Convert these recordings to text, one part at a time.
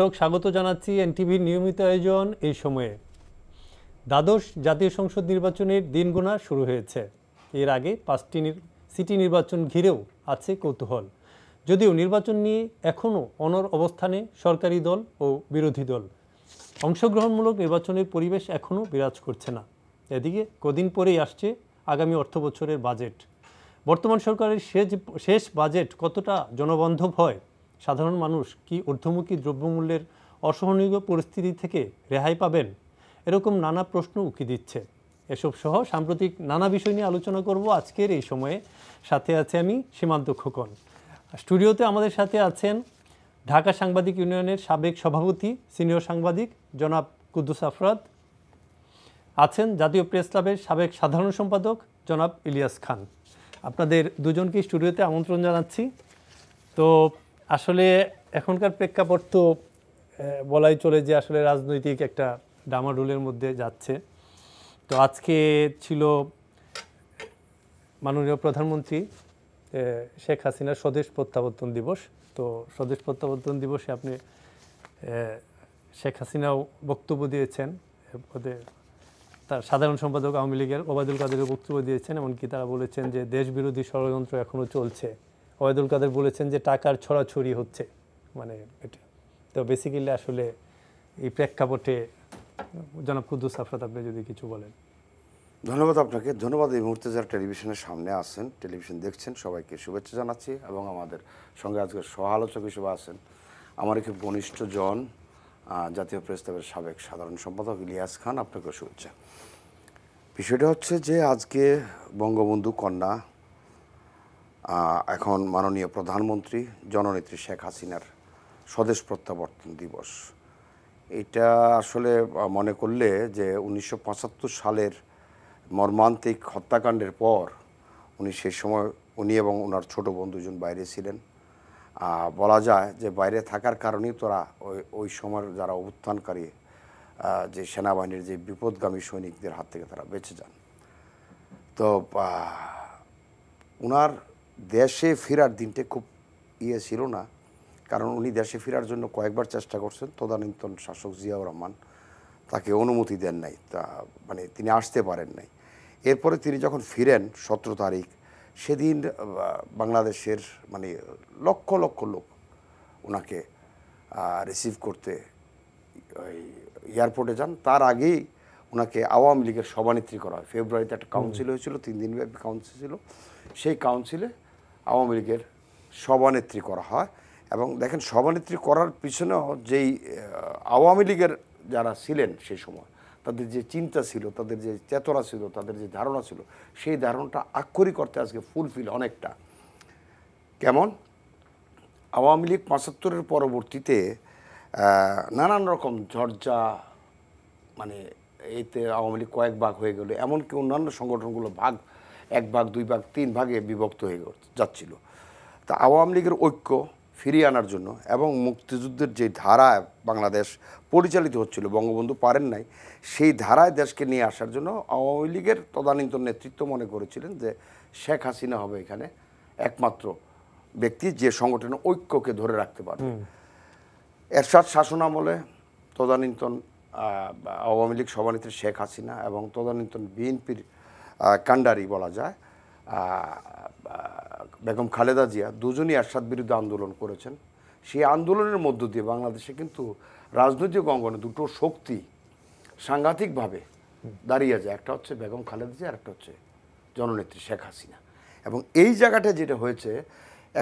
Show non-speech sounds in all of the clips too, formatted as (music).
দর্শক স্বাগত জানাচ্ছি এনটিভির নিয়মিত আয়োজন এই সময়ে দ্বাদশ জাতীয় সংসদ নির্বাচনের গোনা শুরু হয়েছে এর আগে পাঁচটি সিটি নির্বাচন ঘিরেও আছে কৌতূহল যদিও নির্বাচন নিয়ে এখনও অনর অবস্থানে সরকারি দল ও বিরোধী দল অংশগ্রহণমূলক নির্বাচনের পরিবেশ এখনও বিরাজ করছে না এদিকে কদিন পরেই আসছে আগামী অর্থ বছরের বাজেট বর্তমান সরকারের শেষ শেষ বাজেট কতটা জনবান্ধব হয় সাধারণ মানুষ কি ঊর্ধ্বমুখী দ্রব্যমূল্যের অসহনীয় পরিস্থিতি থেকে রেহাই পাবেন এরকম নানা প্রশ্ন উকি দিচ্ছে এসব সহ সাম্প্রতিক নানা বিষয় নিয়ে আলোচনা করব আজকের এই সময়ে সাথে আছে আমি সীমান্ত খোকন স্টুডিওতে আমাদের সাথে আছেন ঢাকা সাংবাদিক ইউনিয়নের সাবেক সভাপতি সিনিয়র সাংবাদিক জনাব কুদ্দুস আফরাদ আছেন জাতীয় প্রেস ক্লাবের সাবেক সাধারণ সম্পাদক জনাব ইলিয়াস খান আপনাদের দুজনকে স্টুডিওতে আমন্ত্রণ জানাচ্ছি তো আসলে এখনকার প্রেক্ষাপট তো বলাই চলে যে আসলে রাজনৈতিক একটা ডামাডুলের মধ্যে যাচ্ছে তো আজকে ছিল মাননীয় প্রধানমন্ত্রী শেখ হাসিনার স্বদেশ প্রত্যাবর্তন দিবস তো স্বদেশ প্রত্যাবর্তন দিবসে আপনি শেখ হাসিনাও বক্তব্য দিয়েছেন তার সাধারণ সম্পাদক আওয়ামী লীগের ওবায়দুল কাদেরও বক্তব্য দিয়েছেন এমনকি তারা বলেছেন যে দেশবিরোধী ষড়যন্ত্র এখনও চলছে ওবায়দুল কাদের বলেছেন যে টাকার ছড়াছড়ি হচ্ছে মানে এটা তো বেসিক্যালি আসলে এই প্রেক্ষাপটে জনাব কুদ্দুস আফরাত আপনি যদি কিছু বলেন ধন্যবাদ আপনাকে ধন্যবাদ এই মুহূর্তে যারা টেলিভিশনের সামনে আছেন টেলিভিশন দেখছেন সবাইকে শুভেচ্ছা জানাচ্ছি এবং আমাদের সঙ্গে আজকের সহ আলোচক হিসেবে আছেন আমার একটি ঘনিষ্ঠ জন জাতীয় প্রেস্তাবের সাবেক সাধারণ সম্পাদক ইলিয়াস খান আপনাকে শুভেচ্ছা বিষয়টা হচ্ছে যে আজকে বঙ্গবন্ধু কন্যা এখন মাননীয় প্রধানমন্ত্রী জননেত্রী শেখ হাসিনার স্বদেশ প্রত্যাবর্তন দিবস এটা আসলে মনে করলে যে উনিশশো সালের মর্মান্তিক হত্যাকাণ্ডের পর উনি সেই সময় উনি এবং ওনার ছোট বন্ধুজন বাইরে ছিলেন বলা যায় যে বাইরে থাকার কারণেই তোরা ওই ওই সময়ের যারা অভ্যুত্থানকারী যে সেনাবাহিনীর যে বিপদগামী সৈনিকদের হাত থেকে তারা বেঁচে যান তো ওনার দেশে ফেরার দিনটা খুব ইয়ে ছিল না কারণ উনি দেশে ফেরার জন্য কয়েকবার চেষ্টা করছেন তদানীন্তন শাসক জিয়াউর রহমান তাকে অনুমতি দেন নাই তা মানে তিনি আসতে পারেন নাই এরপরে তিনি যখন ফিরেন সতেরো তারিখ সেদিন বাংলাদেশের মানে লক্ষ লক্ষ লোক ওনাকে রিসিভ করতে এয়ারপোর্টে যান তার আগেই ওনাকে আওয়ামী লীগের সভানেত্রী করা হয় ফেব্রুয়ারিতে একটা কাউন্সিল হয়েছিল তিন দিনব্যাপী কাউন্সিল ছিল সেই কাউন্সিলে আওয়ামী লীগের সভানেত্রী করা হয় এবং দেখেন সভানেত্রী করার পিছনেও যেই আওয়ামী লীগের যারা ছিলেন সেই সময় তাদের যে চিন্তা ছিল তাদের যে চেতনা ছিল তাদের যে ধারণা ছিল সেই ধারণাটা আক্ষরিক করতে আজকে ফুলফিল অনেকটা কেমন আওয়ামী লীগ পঁচাত্তরের পরবর্তীতে নানান রকম ঝর্যা মানে এতে আওয়ামী লীগ কয়েক ভাগ হয়ে গেল এমনকি অন্যান্য সংগঠনগুলো ভাগ এক ভাগ দুই ভাগ তিন ভাগে বিভক্ত হয়ে যাচ্ছিল তা আওয়ামী লীগের ঐক্য ফিরিয়ে আনার জন্য এবং মুক্তিযুদ্ধের যে ধারা বাংলাদেশ পরিচালিত হচ্ছিল বঙ্গবন্ধু পারেন নাই সেই ধারায় দেশকে নিয়ে আসার জন্য আওয়ামী লীগের তদানীন্তন নেতৃত্ব মনে করেছিলেন যে শেখ হাসিনা হবে এখানে একমাত্র ব্যক্তি যে সংগঠনের ঐক্যকে ধরে রাখতে পারবে এরশাদ আমলে তদানীন্তন আওয়ামী লীগ সভানেত্রী শেখ হাসিনা এবং তদানীন্তন বিএনপির কান্ডারি বলা যায় বেগম খালেদা জিয়া দুজনই আসাদ বিরুদ্ধে আন্দোলন করেছেন সেই আন্দোলনের মধ্য দিয়ে বাংলাদেশে কিন্তু রাজনৈতিক অঙ্গনে দুটো শক্তি সাংঘাতিকভাবে দাঁড়িয়ে যায় একটা হচ্ছে বেগম খালেদা জিয়া আর একটা হচ্ছে জননেত্রী শেখ হাসিনা এবং এই জায়গাটা যেটা হয়েছে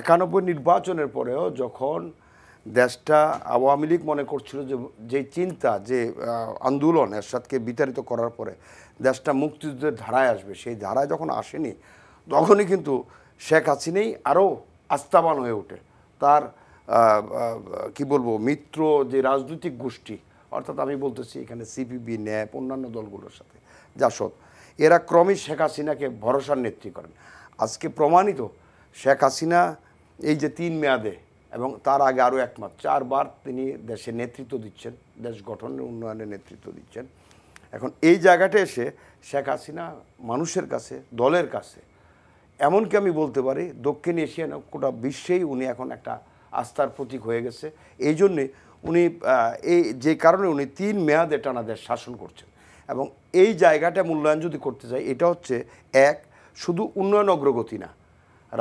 একানব্বই নির্বাচনের পরেও যখন দেশটা আওয়ামী লীগ মনে করছিল যে যে চিন্তা যে আন্দোলন এরশাদকে বিতাড়িত করার পরে দেশটা মুক্তিযুদ্ধের ধারায় আসবে সেই ধারায় যখন আসেনি তখনই কিন্তু শেখ হাসিনেই আরও আস্থাবান হয়ে ওঠে তার কি বলবো মিত্র যে রাজনৈতিক গোষ্ঠী অর্থাৎ আমি বলতেছি এখানে সিপিবি ন্যাপ অন্যান্য দলগুলোর সাথে জাসদ এরা ক্রমেই শেখ হাসিনাকে ভরসার নেত্রী করেন আজকে প্রমাণিত শেখ হাসিনা এই যে তিন মেয়াদে এবং তার আগে আরও একমাত্র চারবার তিনি দেশে নেতৃত্ব দিচ্ছেন দেশ গঠনের উন্নয়নে নেতৃত্ব দিচ্ছেন এখন এই জায়গাটা এসে শেখ হাসিনা মানুষের কাছে দলের কাছে এমনকি আমি বলতে পারি দক্ষিণ এশিয়ান গোটা বিশ্বেই উনি এখন একটা আস্থার প্রতীক হয়ে গেছে এই জন্যে উনি এই যে কারণে উনি তিন মেয়াদে টানা দেশ শাসন করছেন এবং এই জায়গাটা মূল্যায়ন যদি করতে চাই এটা হচ্ছে এক শুধু উন্নয়ন অগ্রগতি না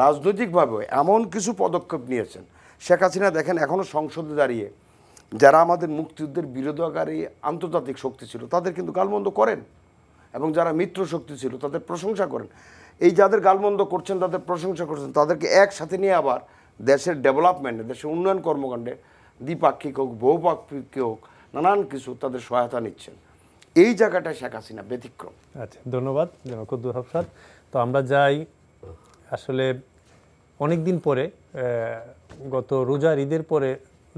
রাজনৈতিকভাবে এমন কিছু পদক্ষেপ নিয়েছেন শেখ হাসিনা দেখেন এখনও সংসদে দাঁড়িয়ে যারা আমাদের মুক্তিযুদ্ধের বিরোধকারী আন্তর্জাতিক শক্তি ছিল তাদের কিন্তু গালমন্দ করেন এবং যারা মিত্র শক্তি ছিল তাদের প্রশংসা করেন এই যাদের গালমন্দ করছেন তাদের প্রশংসা করছেন তাদেরকে একসাথে নিয়ে আবার দেশের ডেভেলপমেন্টে দেশের উন্নয়ন কর্মকাণ্ডে দ্বিপাক্ষিক হোক বহুপাক্ষিক হোক নানান কিছু তাদের সহায়তা নিচ্ছেন এই জায়গাটা শেখ হাসিনা ব্যতিক্রম আচ্ছা ধন্যবাদ জনকুদ্দুর হাফসাদ তো আমরা যাই আসলে অনেক দিন পরে গত রোজার ঈদের পরে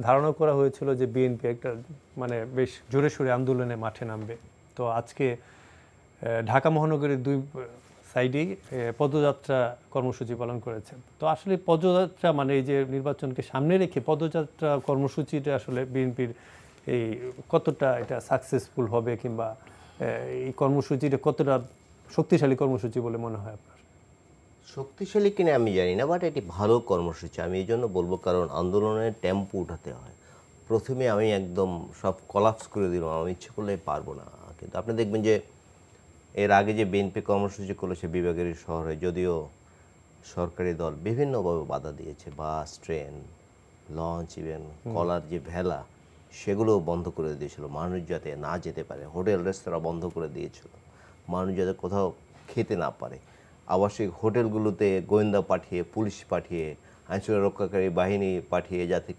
ধারণা করা হয়েছিল যে বিএনপি একটা মানে বেশ জোরে সোরে আন্দোলনে মাঠে নামবে তো আজকে ঢাকা মহানগরীর দুই সাইডেই পদযাত্রা কর্মসূচি পালন করেছে তো আসলে পদযাত্রা মানে এই যে নির্বাচনকে সামনে রেখে পদযাত্রা কর্মসূচিটা আসলে বিএনপির এই কতটা এটা সাকসেসফুল হবে কিংবা এই কর্মসূচিটা কতটা শক্তিশালী কর্মসূচি বলে মনে হয় আপনার শক্তিশালী কিনা আমি জানি না বাট এটি ভালো কর্মসূচি আমি এই জন্য বলবো কারণ আন্দোলনের টেম্পো উঠাতে হয় প্রথমে আমি একদম সব কলাপস করে দিলাম আমি ইচ্ছে করলে পারবো না কিন্তু আপনি দেখবেন যে এর আগে যে বিএনপি কর্মসূচি করলো সে বিভাগের শহরে যদিও সরকারি দল বিভিন্নভাবে বাধা দিয়েছে বাস ট্রেন লঞ্চ ইভেন কলার যে ভেলা সেগুলো বন্ধ করে দিয়েছিল মানুষ যাতে না যেতে পারে হোটেল রেস্তোরাঁ বন্ধ করে দিয়েছিল মানুষ যাতে কোথাও খেতে না পারে আবাসিক হোটেলগুলোতে গোয়েন্দা পাঠিয়ে পুলিশ পাঠিয়ে আইনশৃঙ্খলা রক্ষাকারী বাহিনী পাঠিয়ে যাতে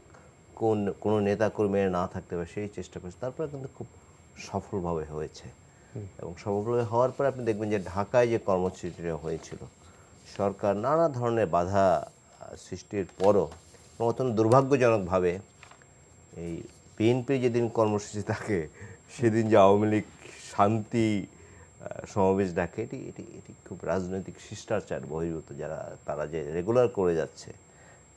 কোন কোনো নেতাকর্মীরা না থাকতে পারে সেই চেষ্টা করছে তারপরে কিন্তু খুব সফলভাবে হয়েছে এবং সফলভাবে হওয়ার পরে আপনি দেখবেন যে ঢাকায় যে কর্মসূচিটা হয়েছিল সরকার নানা ধরনের বাধা সৃষ্টির পরও এবং অত্যন্ত দুর্ভাগ্যজনকভাবে এই বিএনপি যেদিন কর্মসূচি থাকে সেদিন যে আওয়ামী লীগ শান্তি সমাবেশ ডাকে এটি এটি এটি খুব রাজনৈতিক শিষ্টাচার বহির্ভূত যারা তারা যে রেগুলার করে যাচ্ছে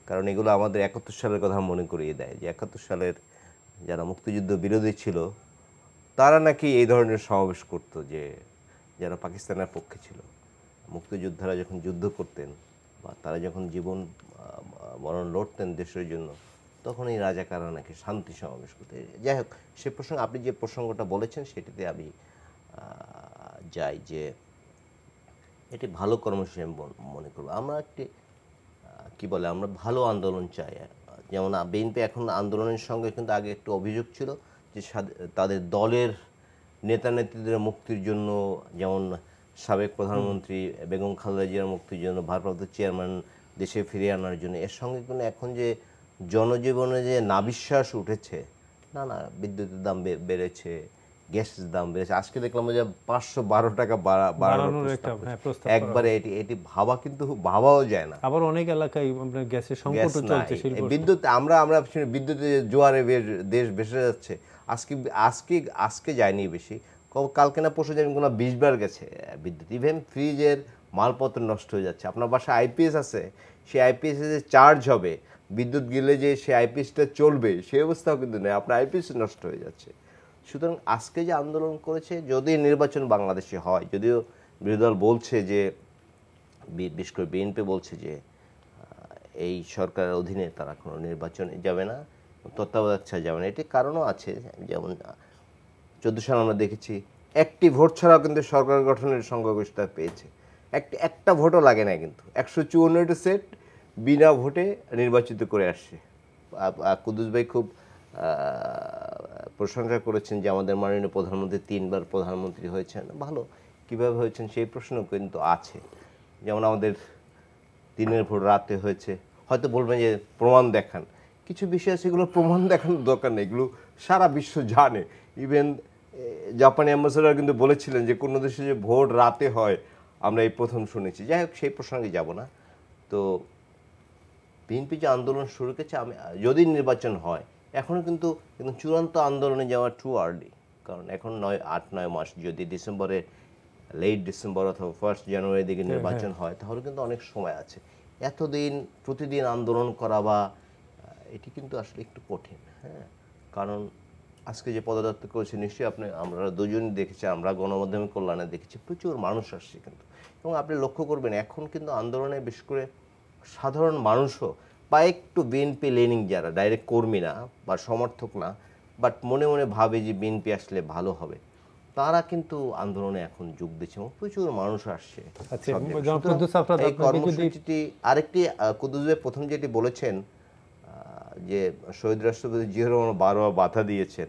কারণ এগুলো আমাদের একাত্তর সালের কথা মনে করিয়ে দেয় যে একাত্তর সালের যারা মুক্তিযুদ্ধ বিরোধী ছিল তারা নাকি এই ধরনের সমাবেশ করতো যে যারা পাকিস্তানের পক্ষে ছিল মুক্তিযোদ্ধারা যখন যুদ্ধ করতেন বা তারা যখন জীবন মরণ লড়তেন দেশের জন্য তখন এই রাজাকারা নাকি শান্তি সমাবেশ করতে যাই হোক সে প্রসঙ্গে আপনি যে প্রসঙ্গটা বলেছেন সেটিতে আমি চাই যে এটি ভালো কর্মসূচি আমি মনে করবো আমরা একটি কি বলে আমরা ভালো আন্দোলন চাই যেমন বিএনপি এখন আন্দোলনের সঙ্গে কিন্তু আগে একটু অভিযোগ ছিল যে তাদের দলের নেতা নেত্রীদের মুক্তির জন্য যেমন সাবেক প্রধানমন্ত্রী বেগম খালেদা জিয়ার মুক্তির জন্য ভারপ্রাপ্ত চেয়ারম্যান দেশে ফিরিয়ে আনার জন্য এর সঙ্গে কিন্তু এখন যে জনজীবনে যে নাবিশ্বাস উঠেছে না না বিদ্যুতের দাম বেড়েছে গ্যাসের দাম বেড়েছে আজকে দেখলাম যে পাঁচশো বারো টাকা বাড়ানোর হ্যাঁ, একবারে এটি এটি ভাবা কিন্তু ভাবাও যায় না আবার অনেক এলাকায় মানে গ্যাসের সংকট চলছে বিদ্যুৎ আমরা আমরা বিদ্যুতে জোয়ারে দেশ ভেসে যাচ্ছে আজকে আজকে আজকে যায়নি বেশি কালকে না পরশু যেমন কোনো বিশবার গেছে বিদ্যুৎ ইভেন ফ্রিজের মালপত্র নষ্ট হয়ে যাচ্ছে আপনার বাসায় আইপিএস আছে সেই আইপিএস যে চার্জ হবে বিদ্যুৎ গেলে যে সে আইপিএসটা চলবে সেই অবস্থাও কিন্তু নেই আপনার আইপিএস নষ্ট হয়ে যাচ্ছে সুতরাং আজকে যে আন্দোলন করেছে যদি নির্বাচন বাংলাদেশে হয় যদিও বিরোধী দল বলছে যে বিশেষ করে বিএনপি বলছে যে এই সরকারের অধীনে তারা কোনো নির্বাচনে যাবে না তত্ত্বাবধায়ক যাবে না এটি কারণও আছে যেমন চোদ্দো সাল আমরা দেখেছি একটি ভোট ছাড়াও কিন্তু সরকার গঠনের সংখ্যাগরিষ্ঠতা পেয়েছে একটি একটা ভোটও লাগে না কিন্তু একশো চুয়ান্নটি সেট বিনা ভোটে নির্বাচিত করে আসছে কুদুস ভাই খুব প্রশংসা করেছেন যে আমাদের মাননীয় প্রধানমন্ত্রী তিনবার প্রধানমন্ত্রী হয়েছেন ভালো কীভাবে হয়েছেন সেই প্রশ্ন কিন্তু আছে যেমন আমাদের দিনের ভোর রাতে হয়েছে হয়তো বলবেন যে প্রমাণ দেখান কিছু বিষয় আছে এগুলো প্রমাণ দেখানোর দরকার নেই এগুলো সারা বিশ্ব জানে ইভেন জাপানি অ্যাম্বাসেডার কিন্তু বলেছিলেন যে কোনো দেশে যে ভোর রাতে হয় আমরা এই প্রথম শুনেছি যাই হোক সেই প্রসঙ্গে যাব না তো বিএনপি যে আন্দোলন শুরু করেছে আমি যদি নির্বাচন হয় এখনও কিন্তু একদম চূড়ান্ত আন্দোলনে যাওয়া টু আর্লি কারণ এখন নয় আট নয় মাস যদি ডিসেম্বরে লেট ডিসেম্বর অথবা ফার্স্ট জানুয়ারি দিকে হ্যাঁ, হ্যাঁ। নির্বাচন হয় তাহলে কিন্তু অনেক সময় আছে এতদিন প্রতিদিন আন্দোলন করা বা এটি কিন্তু আসলে একটু কঠিন হ্যাঁ কারণ আজকে যে পদযাত্রা করেছে নিশ্চয়ই আপনি আমরা দুজনই দেখেছি আমরা গণমাধ্যমের কল্যাণে দেখেছি প্রচুর মানুষ আসছে কিন্তু এবং আপনি লক্ষ্য করবেন এখন কিন্তু আন্দোলনে বেশ করে সাধারণ মানুষও বা একটু বিএনপি লেনিং যারা ডাইরেক্ট কর্মী না বা সমর্থক না বাট মনে মনে ভাবে যে বিএনপি আসলে ভালো হবে তারা কিন্তু আন্দোলনে এখন যোগ দিচ্ছে এবং প্রচুর মানুষ আসছে আচ্ছা, এই কর্মসূচিটি আরেকটি কুদ্দুস প্রথম যেটি বলেছেন যে শহীদ রাষ্ট্রপতি জিয়া রহমান বারবার বাধা দিয়েছেন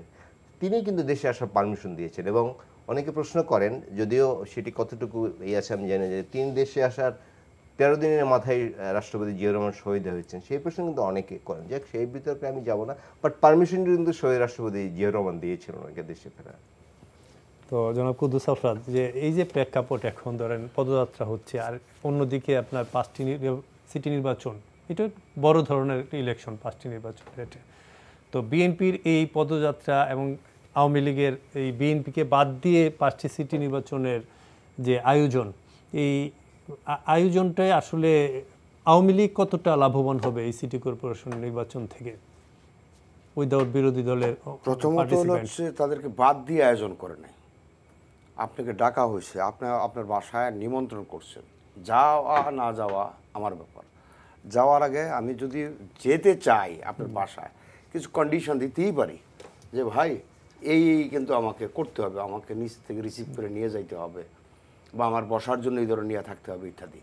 তিনি কিন্তু দেশে আসার পারমিশন দিয়েছেন এবং অনেকে প্রশ্ন করেন যদিও সেটি কতটুকু এই আছে আমি জানি যে তিন দেশে আসার তেরো দিনের মাথায় রাষ্ট্রপতি জিয়াউর রহমান শহীদ হয়েছেন সেই প্রশ্ন কিন্তু অনেকে করেন যাক সেই বিতর্কে আমি যাব না বাট পারমিশন কিন্তু শহীদ রাষ্ট্রপতি জিয়াউর রহমান দিয়েছিলেন ওনাকে দেশে ফেরা তো জনাব কুদ্দুস আফরাদ যে এই যে প্রেক্ষাপট এখন ধরেন পদযাত্রা হচ্ছে আর অন্যদিকে আপনার পাঁচটি সিটি নির্বাচন এটা বড় ধরনের ইলেকশন পাঁচটি নির্বাচন এটা তো বিএনপির এই পদযাত্রা এবং আওয়ামী লীগের এই বিএনপিকে বাদ দিয়ে পাঁচটি সিটি নির্বাচনের যে আয়োজন এই আয়োজনটায় আসলে আওয়ামী লীগ কতটা লাভবান হবে এই সিটি কর্পোরেশন নির্বাচন থেকে উইদাউট বিরোধী দলের প্রথমত হচ্ছে তাদেরকে বাদ দিয়ে আয়োজন করে নাই আপনাকে ডাকা হয়েছে আপনি আপনার বাসায় নিমন্ত্রণ করছেন যাওয়া না যাওয়া আমার ব্যাপার যাওয়ার আগে আমি যদি যেতে চাই আপনার বাসায় কিছু কন্ডিশন দিতেই পারি যে ভাই এই কিন্তু আমাকে করতে হবে আমাকে নিচ থেকে রিসিভ করে নিয়ে যাইতে হবে বা আমার বসার জন্য এই ধরনের নিয়ে থাকতে হবে ইত্যাদি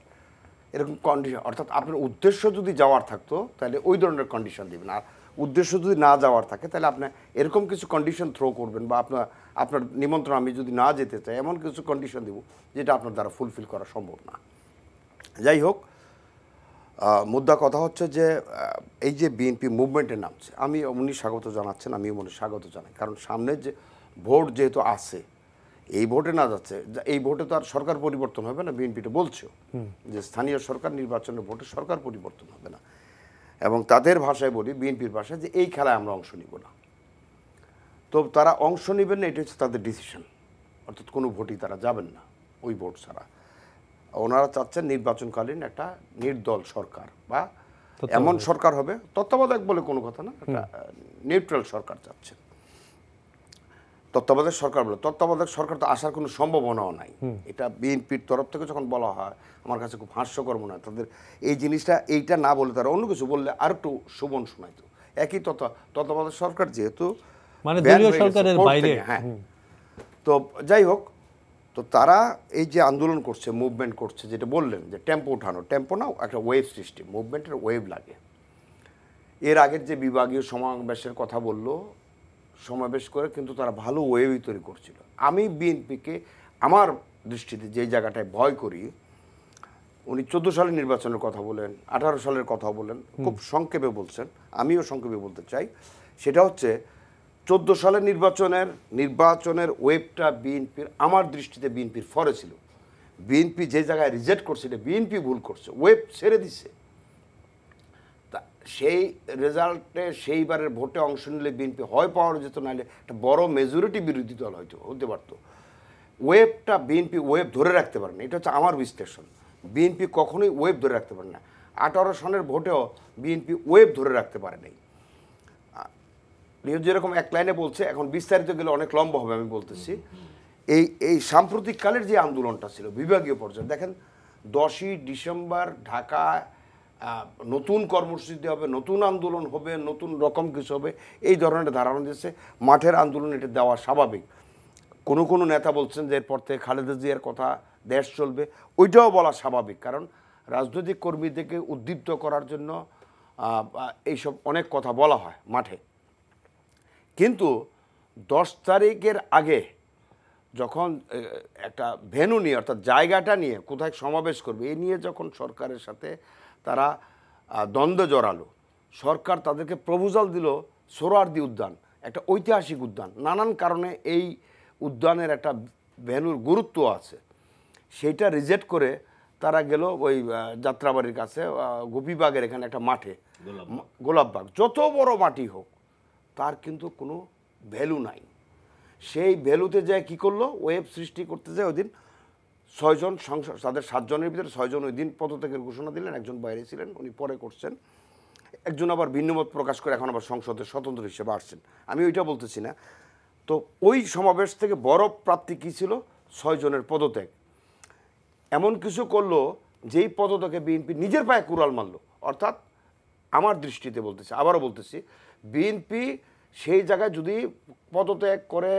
এরকম কন্ডিশন অর্থাৎ আপনার উদ্দেশ্য যদি যাওয়ার থাকতো তাহলে ওই ধরনের কন্ডিশন দেবেন আর উদ্দেশ্য যদি না যাওয়ার থাকে তাহলে আপনি এরকম কিছু কন্ডিশন থ্রো করবেন বা আপনার আপনার নিমন্ত্রণ আমি যদি না যেতে চাই এমন কিছু কন্ডিশন দেব যেটা আপনার দ্বারা ফুলফিল করা সম্ভব না যাই হোক মুদ্রা কথা হচ্ছে যে এই যে বিএনপি মুভমেন্টের নামছে আমি উনি স্বাগত জানাচ্ছেন আমি মনে স্বাগত জানাই কারণ সামনে যে ভোট যেহেতু আছে এই ভোটে না যাচ্ছে এই ভোটে তো আর সরকার পরিবর্তন হবে না বিএনপিটা বলছে যে স্থানীয় সরকার নির্বাচনের ভোটে সরকার পরিবর্তন হবে না এবং তাদের ভাষায় বলি বিএনপির ভাষায় যে এই খেলায় আমরা অংশ নিব না তো তারা অংশ নেবেন না এটা হচ্ছে তাদের ডিসিশন অর্থাৎ কোনো ভোটই তারা যাবেন না ওই ভোট ছাড়া ওনারা চাচ্ছেন নির্বাচনকালীন একটা নির্দল সরকার বা এমন সরকার হবে তত্ত্বাবধায়ক বলে কোনো কথা না একটা নিউট্রাল সরকার চাচ্ছেন তত্ত্বাবধায়ক সরকার বলে তত্ত্বাবধায়ক সরকার তো আসার কোনো সম্ভাবনাও নাই এটা বিএনপির তরফ থেকে যখন বলা হয় আমার কাছে খুব হাস্যকর মনে হয় তাদের এই জিনিসটা এইটা না বলে তারা অন্য কিছু বললে আর একটু শোভন শোনাইত একই তত্ত্বাবধায়ক সরকার যেহেতু মানে সরকারের বাইরে হ্যাঁ তো যাই হোক তো তারা এই যে আন্দোলন করছে মুভমেন্ট করছে যেটা বললেন যে টেম্পো উঠানো টেম্পো নাও একটা ওয়েভ সিস্টেম মুভমেন্টের ওয়েভ লাগে এর আগের যে বিভাগীয় সমাবেশের কথা বললো সমাবেশ করে কিন্তু তারা ভালো ওয়েবই তৈরি করছিল আমি বিএনপিকে আমার দৃষ্টিতে যে জায়গাটায় ভয় করি উনি চোদ্দ সালের নির্বাচনের কথা বলেন আঠারো সালের কথা বলেন খুব সংক্ষেপে বলছেন আমিও সংক্ষেপে বলতে চাই সেটা হচ্ছে চোদ্দ সালের নির্বাচনের নির্বাচনের ওয়েবটা বিএনপির আমার দৃষ্টিতে বিএনপির ফরে ছিল বিএনপি যে জায়গায় রিজেক্ট করছে এটা বিএনপি ভুল করছে ওয়েব ছেড়ে দিছে সেই রেজাল্টে সেইবারের ভোটে অংশ নিলে বিএনপি হয় পাওয়ার যেত নাহলে একটা বড় মেজরিটি বিরোধী দল হয়তো হতে পারতো ওয়েবটা বিএনপি ওয়েব ধরে রাখতে পারে না এটা হচ্ছে আমার বিশ্লেষণ বিএনপি কখনোই ওয়েব ধরে রাখতে পারে না আঠারো সনের ভোটেও বিএনপি ওয়েব ধরে রাখতে পারে নাই যেরকম এক লাইনে বলছে এখন বিস্তারিত গেলে অনেক লম্বা হবে আমি বলতেছি এই এই সাম্প্রতিককালের যে আন্দোলনটা ছিল বিভাগীয় পর্যায়ে দেখেন দশই ডিসেম্বর ঢাকা নতুন কর্মসূচি হবে নতুন আন্দোলন হবে নতুন রকম কিছু হবে এই ধরনের ধারণা দিচ্ছে মাঠের আন্দোলন এটা দেওয়া স্বাভাবিক কোনো কোনো নেতা বলছেন যে এরপর থেকে খালেদা জিয়ার কথা দেশ চলবে ওইটাও বলা স্বাভাবিক কারণ রাজনৈতিক কর্মীদেরকে উদ্দীপ্ত করার জন্য এইসব অনেক কথা বলা হয় মাঠে কিন্তু দশ তারিখের আগে যখন একটা ভেনু নিয়ে অর্থাৎ জায়গাটা নিয়ে কোথায় সমাবেশ করবে এ নিয়ে যখন সরকারের সাথে তারা দ্বন্দ্বে জড়ালো সরকার তাদেরকে প্রপোজাল দিল সোরারদি উদ্যান একটা ঐতিহাসিক উদ্যান নানান কারণে এই উদ্যানের একটা ভ্যালুর গুরুত্ব আছে সেইটা রিজেক্ট করে তারা গেল ওই যাত্রাবাড়ির কাছে গোপীবাগের এখানে একটা মাঠে গোলাপবাগ যত বড় মাটি হোক তার কিন্তু কোনো ভ্যালু নাই সেই ভ্যালুতে যায় কি করলো ওয়েব সৃষ্টি করতে যায় ওদিন ছয়জন সংসদ তাদের সাতজনের ভিতরে ছয়জন ওই দিন পদত্যাগের ঘোষণা দিলেন একজন বাইরে ছিলেন উনি পরে করছেন একজন আবার ভিন্নমত প্রকাশ করে এখন আবার সংসদের স্বতন্ত্র হিসেবে আসছেন আমি ওইটা বলতেছি না তো ওই সমাবেশ থেকে বড় প্রাপ্তি কী ছিল ছয়জনের পদত্যাগ এমন কিছু করলো যেই পদত্যাগে বিএনপি নিজের পায়ে কুড়াল মারল অর্থাৎ আমার দৃষ্টিতে বলতেছি আবারও বলতেছি বিএনপি সেই জায়গায় যদি পদত্যাগ করে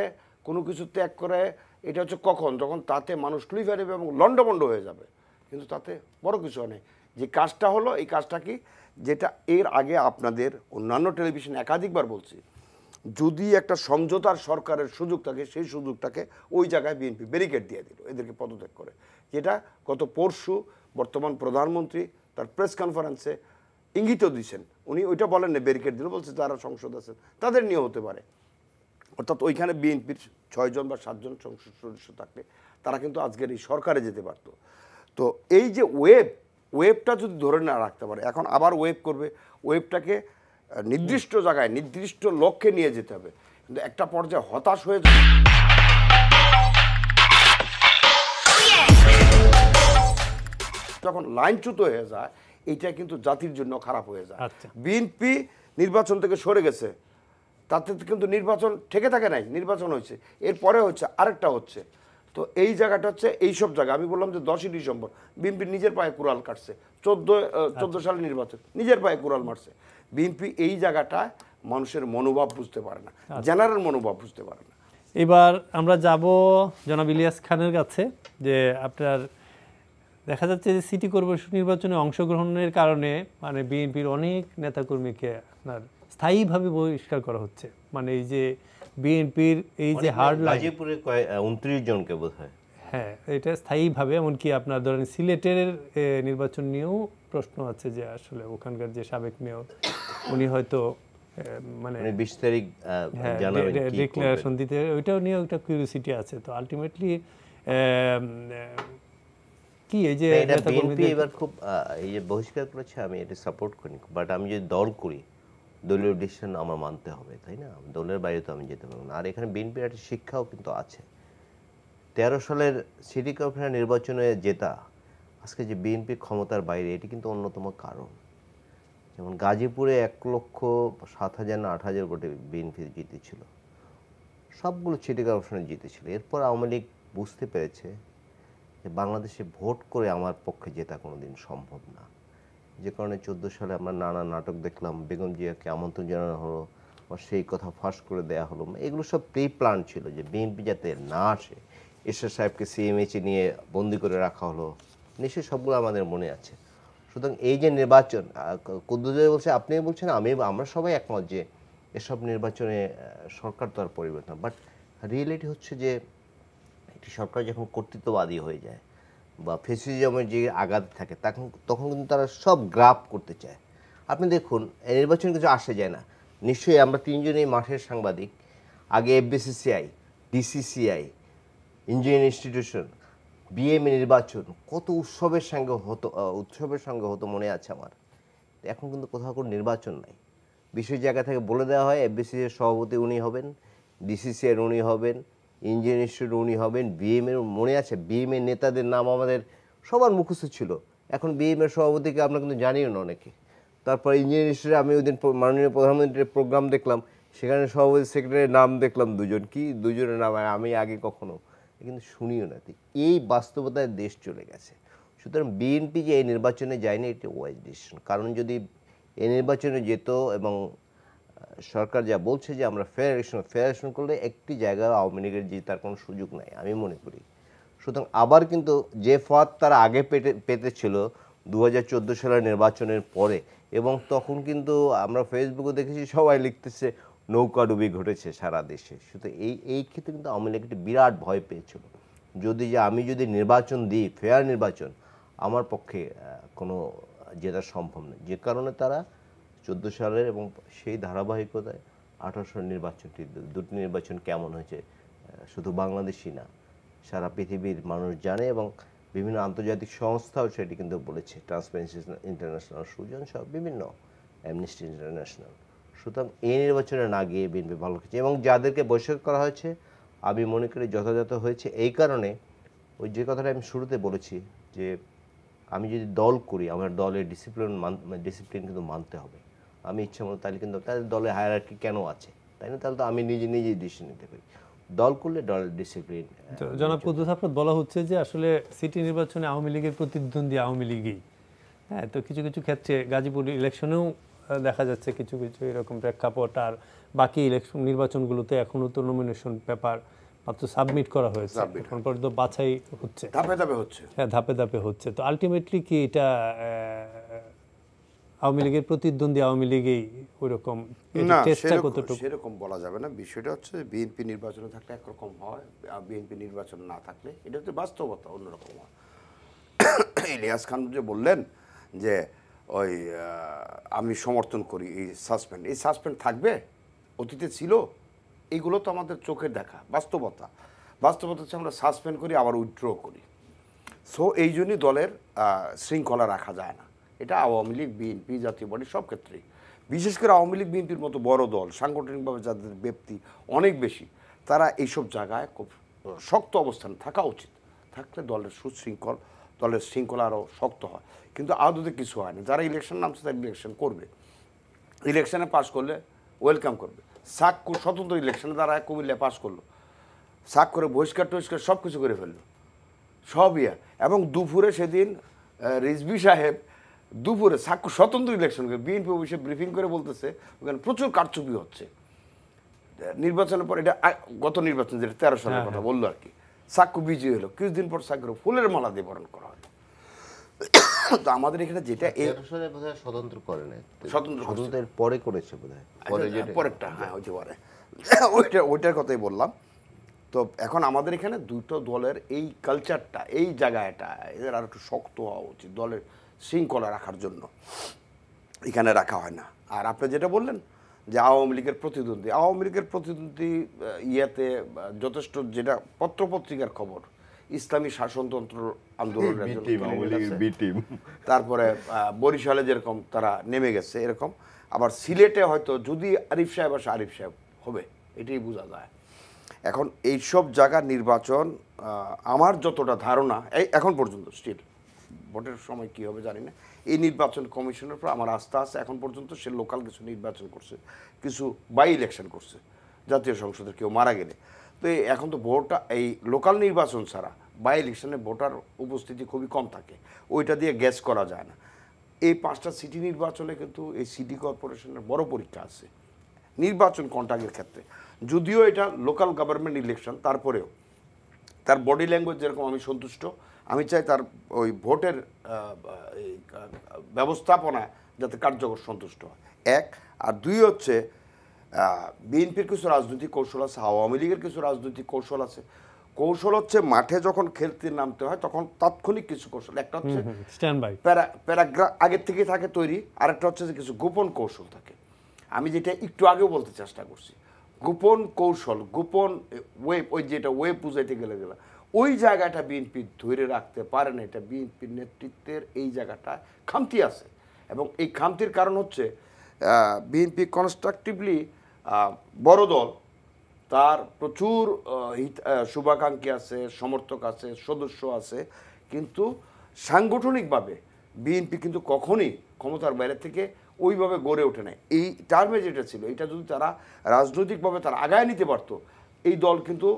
কোনো কিছু ত্যাগ করে এটা হচ্ছে কখন যখন তাতে মানুষ ক্লিভার হবে এবং লণ্ডভণ্ড হয়ে যাবে কিন্তু তাতে বড় কিছু নেই যে কাজটা হলো এই কাজটা কি যেটা এর আগে আপনাদের অন্যান্য টেলিভিশন একাধিকবার বলছি যদি একটা সমঝোতার সরকারের সুযোগ থাকে সেই সুযোগটাকে ওই জায়গায় বিএনপি ব্যারিকেড দিয়ে দিল এদেরকে পদত্যাগ করে যেটা গত পরশু বর্তমান প্রধানমন্ত্রী তার প্রেস কনফারেন্সে ইঙ্গিতও দিয়েছেন উনি ওইটা বলেন না ব্যারিকেড দিল বলছে যারা সংসদ আছেন তাদের নিয়ে হতে পারে অর্থাৎ ওইখানে বিএনপির ছয়জন বা সাতজন সংসদ সদস্য থাকলে তারা কিন্তু আজকের এই সরকারে যেতে পারত তো এই যে ওয়েব ওয়েবটা যদি ধরে না রাখতে পারে এখন আবার ওয়েব করবে ওয়েবটাকে নির্দিষ্ট জায়গায় নির্দিষ্ট লক্ষ্যে নিয়ে যেতে হবে কিন্তু একটা পর্যায়ে হতাশ হয়ে যাবে যখন লাইনচ্যুত হয়ে যায় এটা কিন্তু জাতির জন্য খারাপ হয়ে যায় আচ্ছা। বিএনপি নির্বাচন থেকে সরে গেছে তাতে কিন্তু নির্বাচন ঠেকে থাকে নাই নির্বাচন হয়েছে এরপরে হচ্ছে আরেকটা হচ্ছে তো এই জায়গাটা হচ্ছে এইসব জায়গা আমি বললাম যে দশই ডিসেম্বর বিএনপি নিজের পায়ে কুড়াল কাটছে চোদ্দ আচ্ছা। চোদ্দো সালে নির্বাচন নিজের পায়ে কুড়াল মারছে বিএনপি এই জায়গাটা মানুষের মনোভাব বুঝতে পারে না আচ্ছা। জেনারেল মনোভাব বুঝতে পারে না এবার আমরা যাব জনাব ইলিয়াস খানের কাছে যে আপনার দেখা যাচ্ছে যে সিটি কর্পোরেশন নির্বাচনে অংশগ্রহণের কারণে মানে বিএনপির অনেক নেতাকর্মীকে আপনার স্থায়ীভাবে বহিষ্কার করা হচ্ছে মানে এই যে বিএনপির এই যে হার্ড মানে গাজীপুরে উনত্রিশ জনকে বোধ হয় হ্যাঁ এটা স্থায়ীভাবে এমনকি আপনার ধরেন সিলেটের নির্বাচন নিয়েও প্রশ্ন আছে যে আসলে ওখানকার যে সাবেক মেয়র উনি হয়তো মানে, মানে বিশ তারিখ ডিক্লারেশন হ্যাঁ, দিতে ওইটাও নিয়ে একটা কিউরিয়াসিটি আছে তো আলটিমেটলি কি এই যে এবার খুব এই যে বহিষ্কার করেছে আমি এটা সাপোর্ট করি বাট আমি যদি দল করি দলীয় ডিসিশন আমার মানতে হবে তাই না দলের বাইরে তো আমি যেতে পারবো না আর এখানে বিএনপির একটা শিক্ষাও কিন্তু আছে তেরো সালের সিটি কর্পোরেশন নির্বাচনে জেতা আজকে যে বিএনপি ক্ষমতার বাইরে এটি কিন্তু অন্যতম কারণ যেমন গাজীপুরে এক লক্ষ সাত হাজার না আট হাজার ভোটে বিএনপি জিতেছিল সবগুলো সিটি কর্পোরেশনে জিতেছিল এরপর আওয়ামী লীগ বুঝতে পেরেছে যে বাংলাদেশে ভোট করে আমার পক্ষে জেতা কোনো দিন সম্ভব না যে কারণে চোদ্দো সালে আমরা নানা নাটক দেখলাম বেগম জিয়াকে আমন্ত্রণ জানানো হলো বা সেই কথা ফাঁস করে দেয়া হলো এগুলো সব প্রি প্ল্যান ছিল যে বিএনপি যাতে না আসে ঈশ্বর সাহেবকে সিএমএইচে নিয়ে বন্দি করে রাখা হলো নিশ্চয়ই সবগুলো আমাদের মনে আছে সুতরাং এই যে নির্বাচন কুদ্দুজয় বলছে আপনি বলছেন আমি আমরা সবাই একমত যে এসব নির্বাচনে সরকার তো আর পরিবর্তন বাট রিয়েলিটি হচ্ছে যে একটি সরকার যখন কর্তৃত্ববাদী হয়ে যায় বা ফেসিজমের যে আঘাত থাকে তখন তখন কিন্তু তারা সব গ্রাপ করতে চায় আপনি দেখুন নির্বাচন কিছু আসে যায় না নিশ্চয়ই আমরা তিনজনই মাঠের সাংবাদিক আগে FBCCI DCCI engineering institution BMA নির্বাচন কত উৎসবের সঙ্গে হতো উৎসবের সঙ্গে হতো মনে আছে আমার এখন কিন্তু কোথাও কোনো নির্বাচন নাই বিশেষ জায়গা থেকে বলে দেওয়া হয় এফবিসিসির সভাপতি উনি হবেন ডিসিসিআর উনি হবেন ইঞ্জিনিয়ার ইনস্টিটিউট উনি হবেন বিএমের মনে আছে বিএমের নেতাদের নাম আমাদের সবার মুখস্থ ছিল এখন বিএমের সভাপতিকে আমরা কিন্তু জানিও না অনেকে তারপর ইঞ্জিনিয়ার ইনস্টিটিউটে আমি ওই দিন মাননীয় প্রধানমন্ত্রীর প্রোগ্রাম দেখলাম সেখানে সভাপতি সেক্রেটারির নাম দেখলাম দুজন কি দুজনের নাম আমি আগে কখনো কিন্তু শুনিও না এই বাস্তবতায় দেশ চলে গেছে সুতরাং বিএনপি যে এই নির্বাচনে যায়নি এটি ওয়াইজ ডিসিশন কারণ যদি এই নির্বাচনে যেত এবং সরকার যা বলছে যে আমরা ফেয়ার ফেডারেশন ফেয়ার করলে একটি জায়গা আওয়ামী লীগের তার কোনো সুযোগ নাই আমি মনে করি সুতরাং আবার কিন্তু যে ফাঁদ তারা আগে পেতে ছিল দু হাজার সালের নির্বাচনের পরে এবং তখন কিন্তু আমরা ফেসবুকে দেখেছি সবাই লিখতেছে নৌকা ডুবি ঘটেছে সারা দেশে শুধু এই এই ক্ষেত্রে কিন্তু আওয়ামী লীগ একটি বিরাট ভয় পেয়েছিল যদি যে আমি যদি নির্বাচন দিই ফেয়ার নির্বাচন আমার পক্ষে কোনো জেতা সম্ভব নয় যে কারণে তারা চোদ্দো সালের এবং সেই ধারাবাহিকতায় আঠারো সালের নির্বাচনটি দুটি নির্বাচন কেমন হয়েছে শুধু বাংলাদেশই না সারা পৃথিবীর মানুষ জানে এবং বিভিন্ন আন্তর্জাতিক সংস্থাও সেটি কিন্তু বলেছে ট্রান্সপারেন্সি ইন্টারন্যাশনাল সুজন সব বিভিন্ন অ্যামনিস্টি ইন্টারন্যাশনাল সুতরাং এই নির্বাচনে না গিয়ে বিএনপি ভালো হয়েছে এবং যাদেরকে বৈশাখ করা হয়েছে আমি মনে করি যথাযথ হয়েছে এই কারণে ওই যে কথাটা আমি শুরুতে বলেছি যে আমি যদি দল করি আমার দলের ডিসিপ্লিন ডিসিপ্লিন কিন্তু মানতে হবে আমি ইচ্ছে মতো তাহলে কিন্তু তাদের দলে হায়ারার্কি কেন আছে তাই না তাহলে তো আমি নিজে নিজেই ডিসিশন নিতে পারি দল করলে দলের ডিসিপ্লিন জনাব কুদ্দুস আপনার বলা হচ্ছে যে আসলে সিটি নির্বাচনে আওয়ামী লীগের প্রতিদ্বন্দ্বী আওয়ামী লীগই হ্যাঁ তো কিছু কিছু ক্ষেত্রে গাজীপুর ইলেকশনেও দেখা যাচ্ছে কিছু কিছু এরকম প্রেক্ষাপট আর বাকি ইলেকশন নির্বাচনগুলোতে এখনও তো নমিনেশন পেপার মাত্র সাবমিট করা হয়েছে এখন পর্যন্ত বাছাই হচ্ছে ধাপে ধাপে হচ্ছে হ্যাঁ ধাপে ধাপে হচ্ছে তো আলটিমেটলি কি এটা আওয়ামী লীগের প্রতিদ্বন্দ্বী আওয়ামী লীগেই ওই রকম চেষ্টা কতটুকু সেরকম বলা যাবে না বিষয়টা হচ্ছে বিএনপি নির্বাচনে থাকলে একরকম হয় বিএনপি নির্বাচন না থাকলে এটা হচ্ছে বাস্তবতা অন্যরকম হয় ইলিয়াস খান যে বললেন যে ওই আমি সমর্থন করি এই সাসপেন্ড এই সাসপেন্ড থাকবে অতীতে ছিল এইগুলো তো আমাদের চোখের দেখা বাস্তবতা বাস্তবতা হচ্ছে আমরা সাসপেন্ড করি আবার উইথড্র করি সো এই জন্যই দলের শৃঙ্খলা রাখা যায় না এটা আওয়ামী লীগ বিএনপি জাতীয় পার্টি সব ক্ষেত্রেই বিশেষ করে আওয়ামী লীগ বিএনপির মতো বড় দল সাংগঠনিকভাবে যাদের ব্যক্তি অনেক বেশি তারা এইসব জায়গায় খুব শক্ত অবস্থানে থাকা উচিত থাকলে দলের সুশৃঙ্খল দলের শৃঙ্খলা আরও শক্ত হয় কিন্তু আদতে কিছু হয় না যারা ইলেকশন নামছে তারা ইলেকশন করবে ইলেকশানে পাশ করলে ওয়েলকাম করবে সাক্ষু স্বতন্ত্র ইলেকশনে তারা কুমিল্লায় পাশ করলো সাক করে বহিষ্কার টহিষ্কার সব কিছু করে ফেললো সব ইয়া এবং দুপুরে সেদিন রিজবি সাহেব দুপুরে সাক্ষু স্বতন্ত্র ইলেকশন করে বিএনপি অফিসে ব্রিফিং করে বলতেছে ওখানে প্রচুর কারচুপি হচ্ছে নির্বাচনের পর এটা গত নির্বাচন যেটা তেরো সালের হ্যাঁ, কথা হ্যাঁ। বললো আর কি সাক্ষু বিজয়ী হলো কিছুদিন পর সাক্ষুর ফুলের মালা দিয়ে বরণ করা হলো তো আমাদের এখানে যেটা স্বতন্ত্র করে স্বতন্ত্র স্বতন্ত্রের পরে করেছে বোধ হয় আচ্ছা, হ্যাঁ, পরেরটা হ্যাঁ (laughs) ওইটা ওইটার কথাই বললাম তো এখন আমাদের এখানে দুটো দলের এই কালচারটা এই জায়গাটা এদের আর একটু শক্ত হওয়া উচিত দলের শৃঙ্খলা রাখার জন্য এখানে রাখা হয় না আর আপনি যেটা বললেন যে আওয়ামী লীগের প্রতিদ্বন্দ্বী আওয়ামী লীগের প্রতিদ্বন্দ্বী ইয়েতে যথেষ্ট যেটা পত্রপত্রিকার খবর ইসলামী শাসনতন্ত্র আন্দোলনের (laughs) (laughs) তারপরে বরিশালে যেরকম তারা নেমে গেছে এরকম আবার সিলেটে হয়তো যদি আরিফ সাহেব আসে আরিফ সাহেব হবে এটাই বোঝা যায় এখন এইসব জায়গার নির্বাচন আমার যতটা ধারণা এখন পর্যন্ত স্টিল ভোটের সময় কি হবে জানি না এই নির্বাচন কমিশনের উপর আমার আস্থা আছে এখন পর্যন্ত সে লোকাল কিছু নির্বাচন করছে কিছু বাই ইলেকশন করছে জাতীয় সংসদের কেউ মারা গেলে তো এখন তো ভোট এই লোকাল নির্বাচন ছাড়া বাই ইলেকশনে ভোটার উপস্থিতি খুবই কম থাকে ওইটা দিয়ে গ্যাস করা যায় না এই পাঁচটা সিটি নির্বাচনে কিন্তু এই সিটি কর্পোরেশনের বড় পরীক্ষা আছে নির্বাচন কন্ট্রাক্টের ক্ষেত্রে যদিও এটা লোকাল গভর্নমেন্ট ইলেকশন তারপরেও তার বডি ল্যাঙ্গুয়েজ যেরকম আমি সন্তুষ্ট আমি চাই তার ওই ভোটের ব্যবস্থাপনা যাতে কার্যকর সন্তুষ্ট হয় এক আর দুই হচ্ছে বিএনপির কিছু রাজনৈতিক কৌশল আছে আওয়ামী লীগের কিছু রাজনৈতিক কৌশল আছে কৌশল হচ্ছে মাঠে যখন খেলতে নামতে হয় তখন তাৎক্ষণিক কিছু কৌশল একটা হচ্ছে প্যারাগ্রাফ আগের থেকে থাকে তৈরি আর একটা হচ্ছে যে কিছু গোপন কৌশল থাকে আমি যেটা একটু আগেও বলতে চেষ্টা করছি গোপন কৌশল গোপন ওয়েব ওই যেটা ওয়েব বুঝাইতে গেলে গেলাম ওই জায়গাটা বিএনপি ধরে রাখতে পারে না এটা বিএনপির নেতৃত্বের এই জায়গাটা খামতি আছে এবং এই খামতির কারণ হচ্ছে বিএনপি কনস্ট্রাকটিভলি বড় দল তার প্রচুর হিত শুভাকাঙ্ক্ষী আছে সমর্থক আছে সদস্য আছে কিন্তু সাংগঠনিকভাবে বিএনপি কিন্তু কখনই ক্ষমতার বাইরে থেকে ওইভাবে গড়ে ওঠে না এই টার্মে যেটা ছিল এটা যদি তারা রাজনৈতিকভাবে তারা আগায় নিতে পারতো এই দল কিন্তু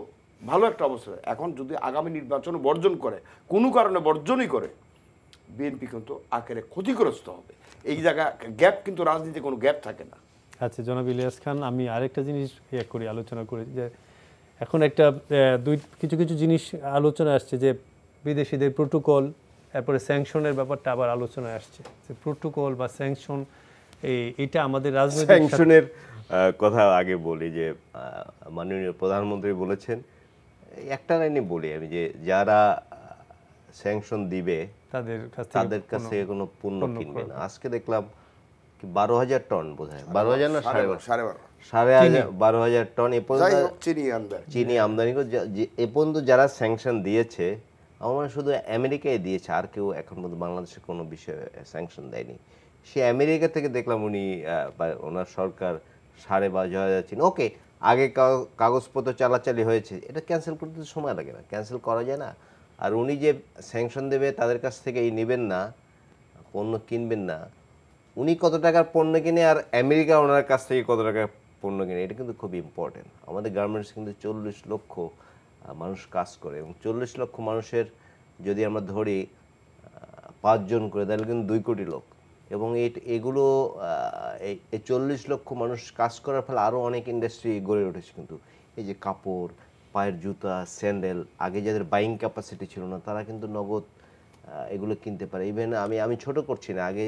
ভালো একটা অবস্থা এখন যদি আগামী নির্বাচন বর্জন করে কোনো কারণে বর্জনই করে বিএনপি কিন্তু আকারে ক্ষতিগ্রস্ত হবে এই জায়গা গ্যাপ কিন্তু রাজনীতি কোনো গ্যাপ থাকে না আচ্ছা জনাব ইলিয়াস খান আমি আরেকটা জিনিস ইয়ে করি আলোচনা করি যে এখন একটা দুই কিছু কিছু জিনিস আলোচনা আসছে যে বিদেশিদের প্রোটোকল তারপরে স্যাংশনের ব্যাপারটা আবার আলোচনায় আসছে যে প্রোটোকল বা স্যাংশন এটা আমাদের রাজনৈতিক স্যাংশনের কথা আগে বলি যে মাননীয় প্রধানমন্ত্রী বলেছেন একটা লাইনে বলি আমি যে যারা স্যাংশন দিবে তাদের তাদের কাছ থেকে কোনো পণ্য কিনবে না আজকে দেখলাম বারো হাজার টন বোধ হয় বারো হাজার না সাড়ে সাড়ে বারো সাড়ে বারো হাজার টন এ পর্যন্ত চিনি আমদানি চিনি আমদানি এ পর্যন্ত যারা স্যাংশন দিয়েছে আমার শুধু আমেরিকায় দিয়েছে আর কেউ এখন পর্যন্ত বাংলাদেশে কোনো বিষয়ে স্যাংশন দেয়নি সে আমেরিকা থেকে দেখলাম উনি ওনার সরকার সাড়ে বারো হাজার চিনি ওকে আগে কাগজপত্র চালাচালি হয়েছে এটা ক্যান্সেল করতে সময় লাগে না ক্যান্সেল করা যায় না আর উনি যে স্যাংশন দেবে তাদের কাছ থেকে এই নেবেন না পণ্য কিনবেন না উনি কত টাকার পণ্য কিনে আর আমেরিকা ওনার কাছ থেকে কত টাকার পণ্য কিনে এটা কিন্তু খুব ইম্পর্টেন্ট আমাদের গার্মেন্টস কিন্তু চল্লিশ লক্ষ মানুষ কাজ করে এবং চল্লিশ লক্ষ মানুষের যদি আমরা ধরি পাঁচজন করে তাহলে কিন্তু দুই কোটি লোক এবং এগুলো এই চল্লিশ লক্ষ মানুষ কাজ করার ফলে আরও অনেক ইন্ডাস্ট্রি গড়ে উঠেছে কিন্তু এই যে কাপড় পায়ের জুতা স্যান্ডেল আগে যাদের বাইং ক্যাপাসিটি ছিল না তারা কিন্তু নগদ এগুলো কিনতে পারে ইভেন আমি আমি ছোট করছি না আগে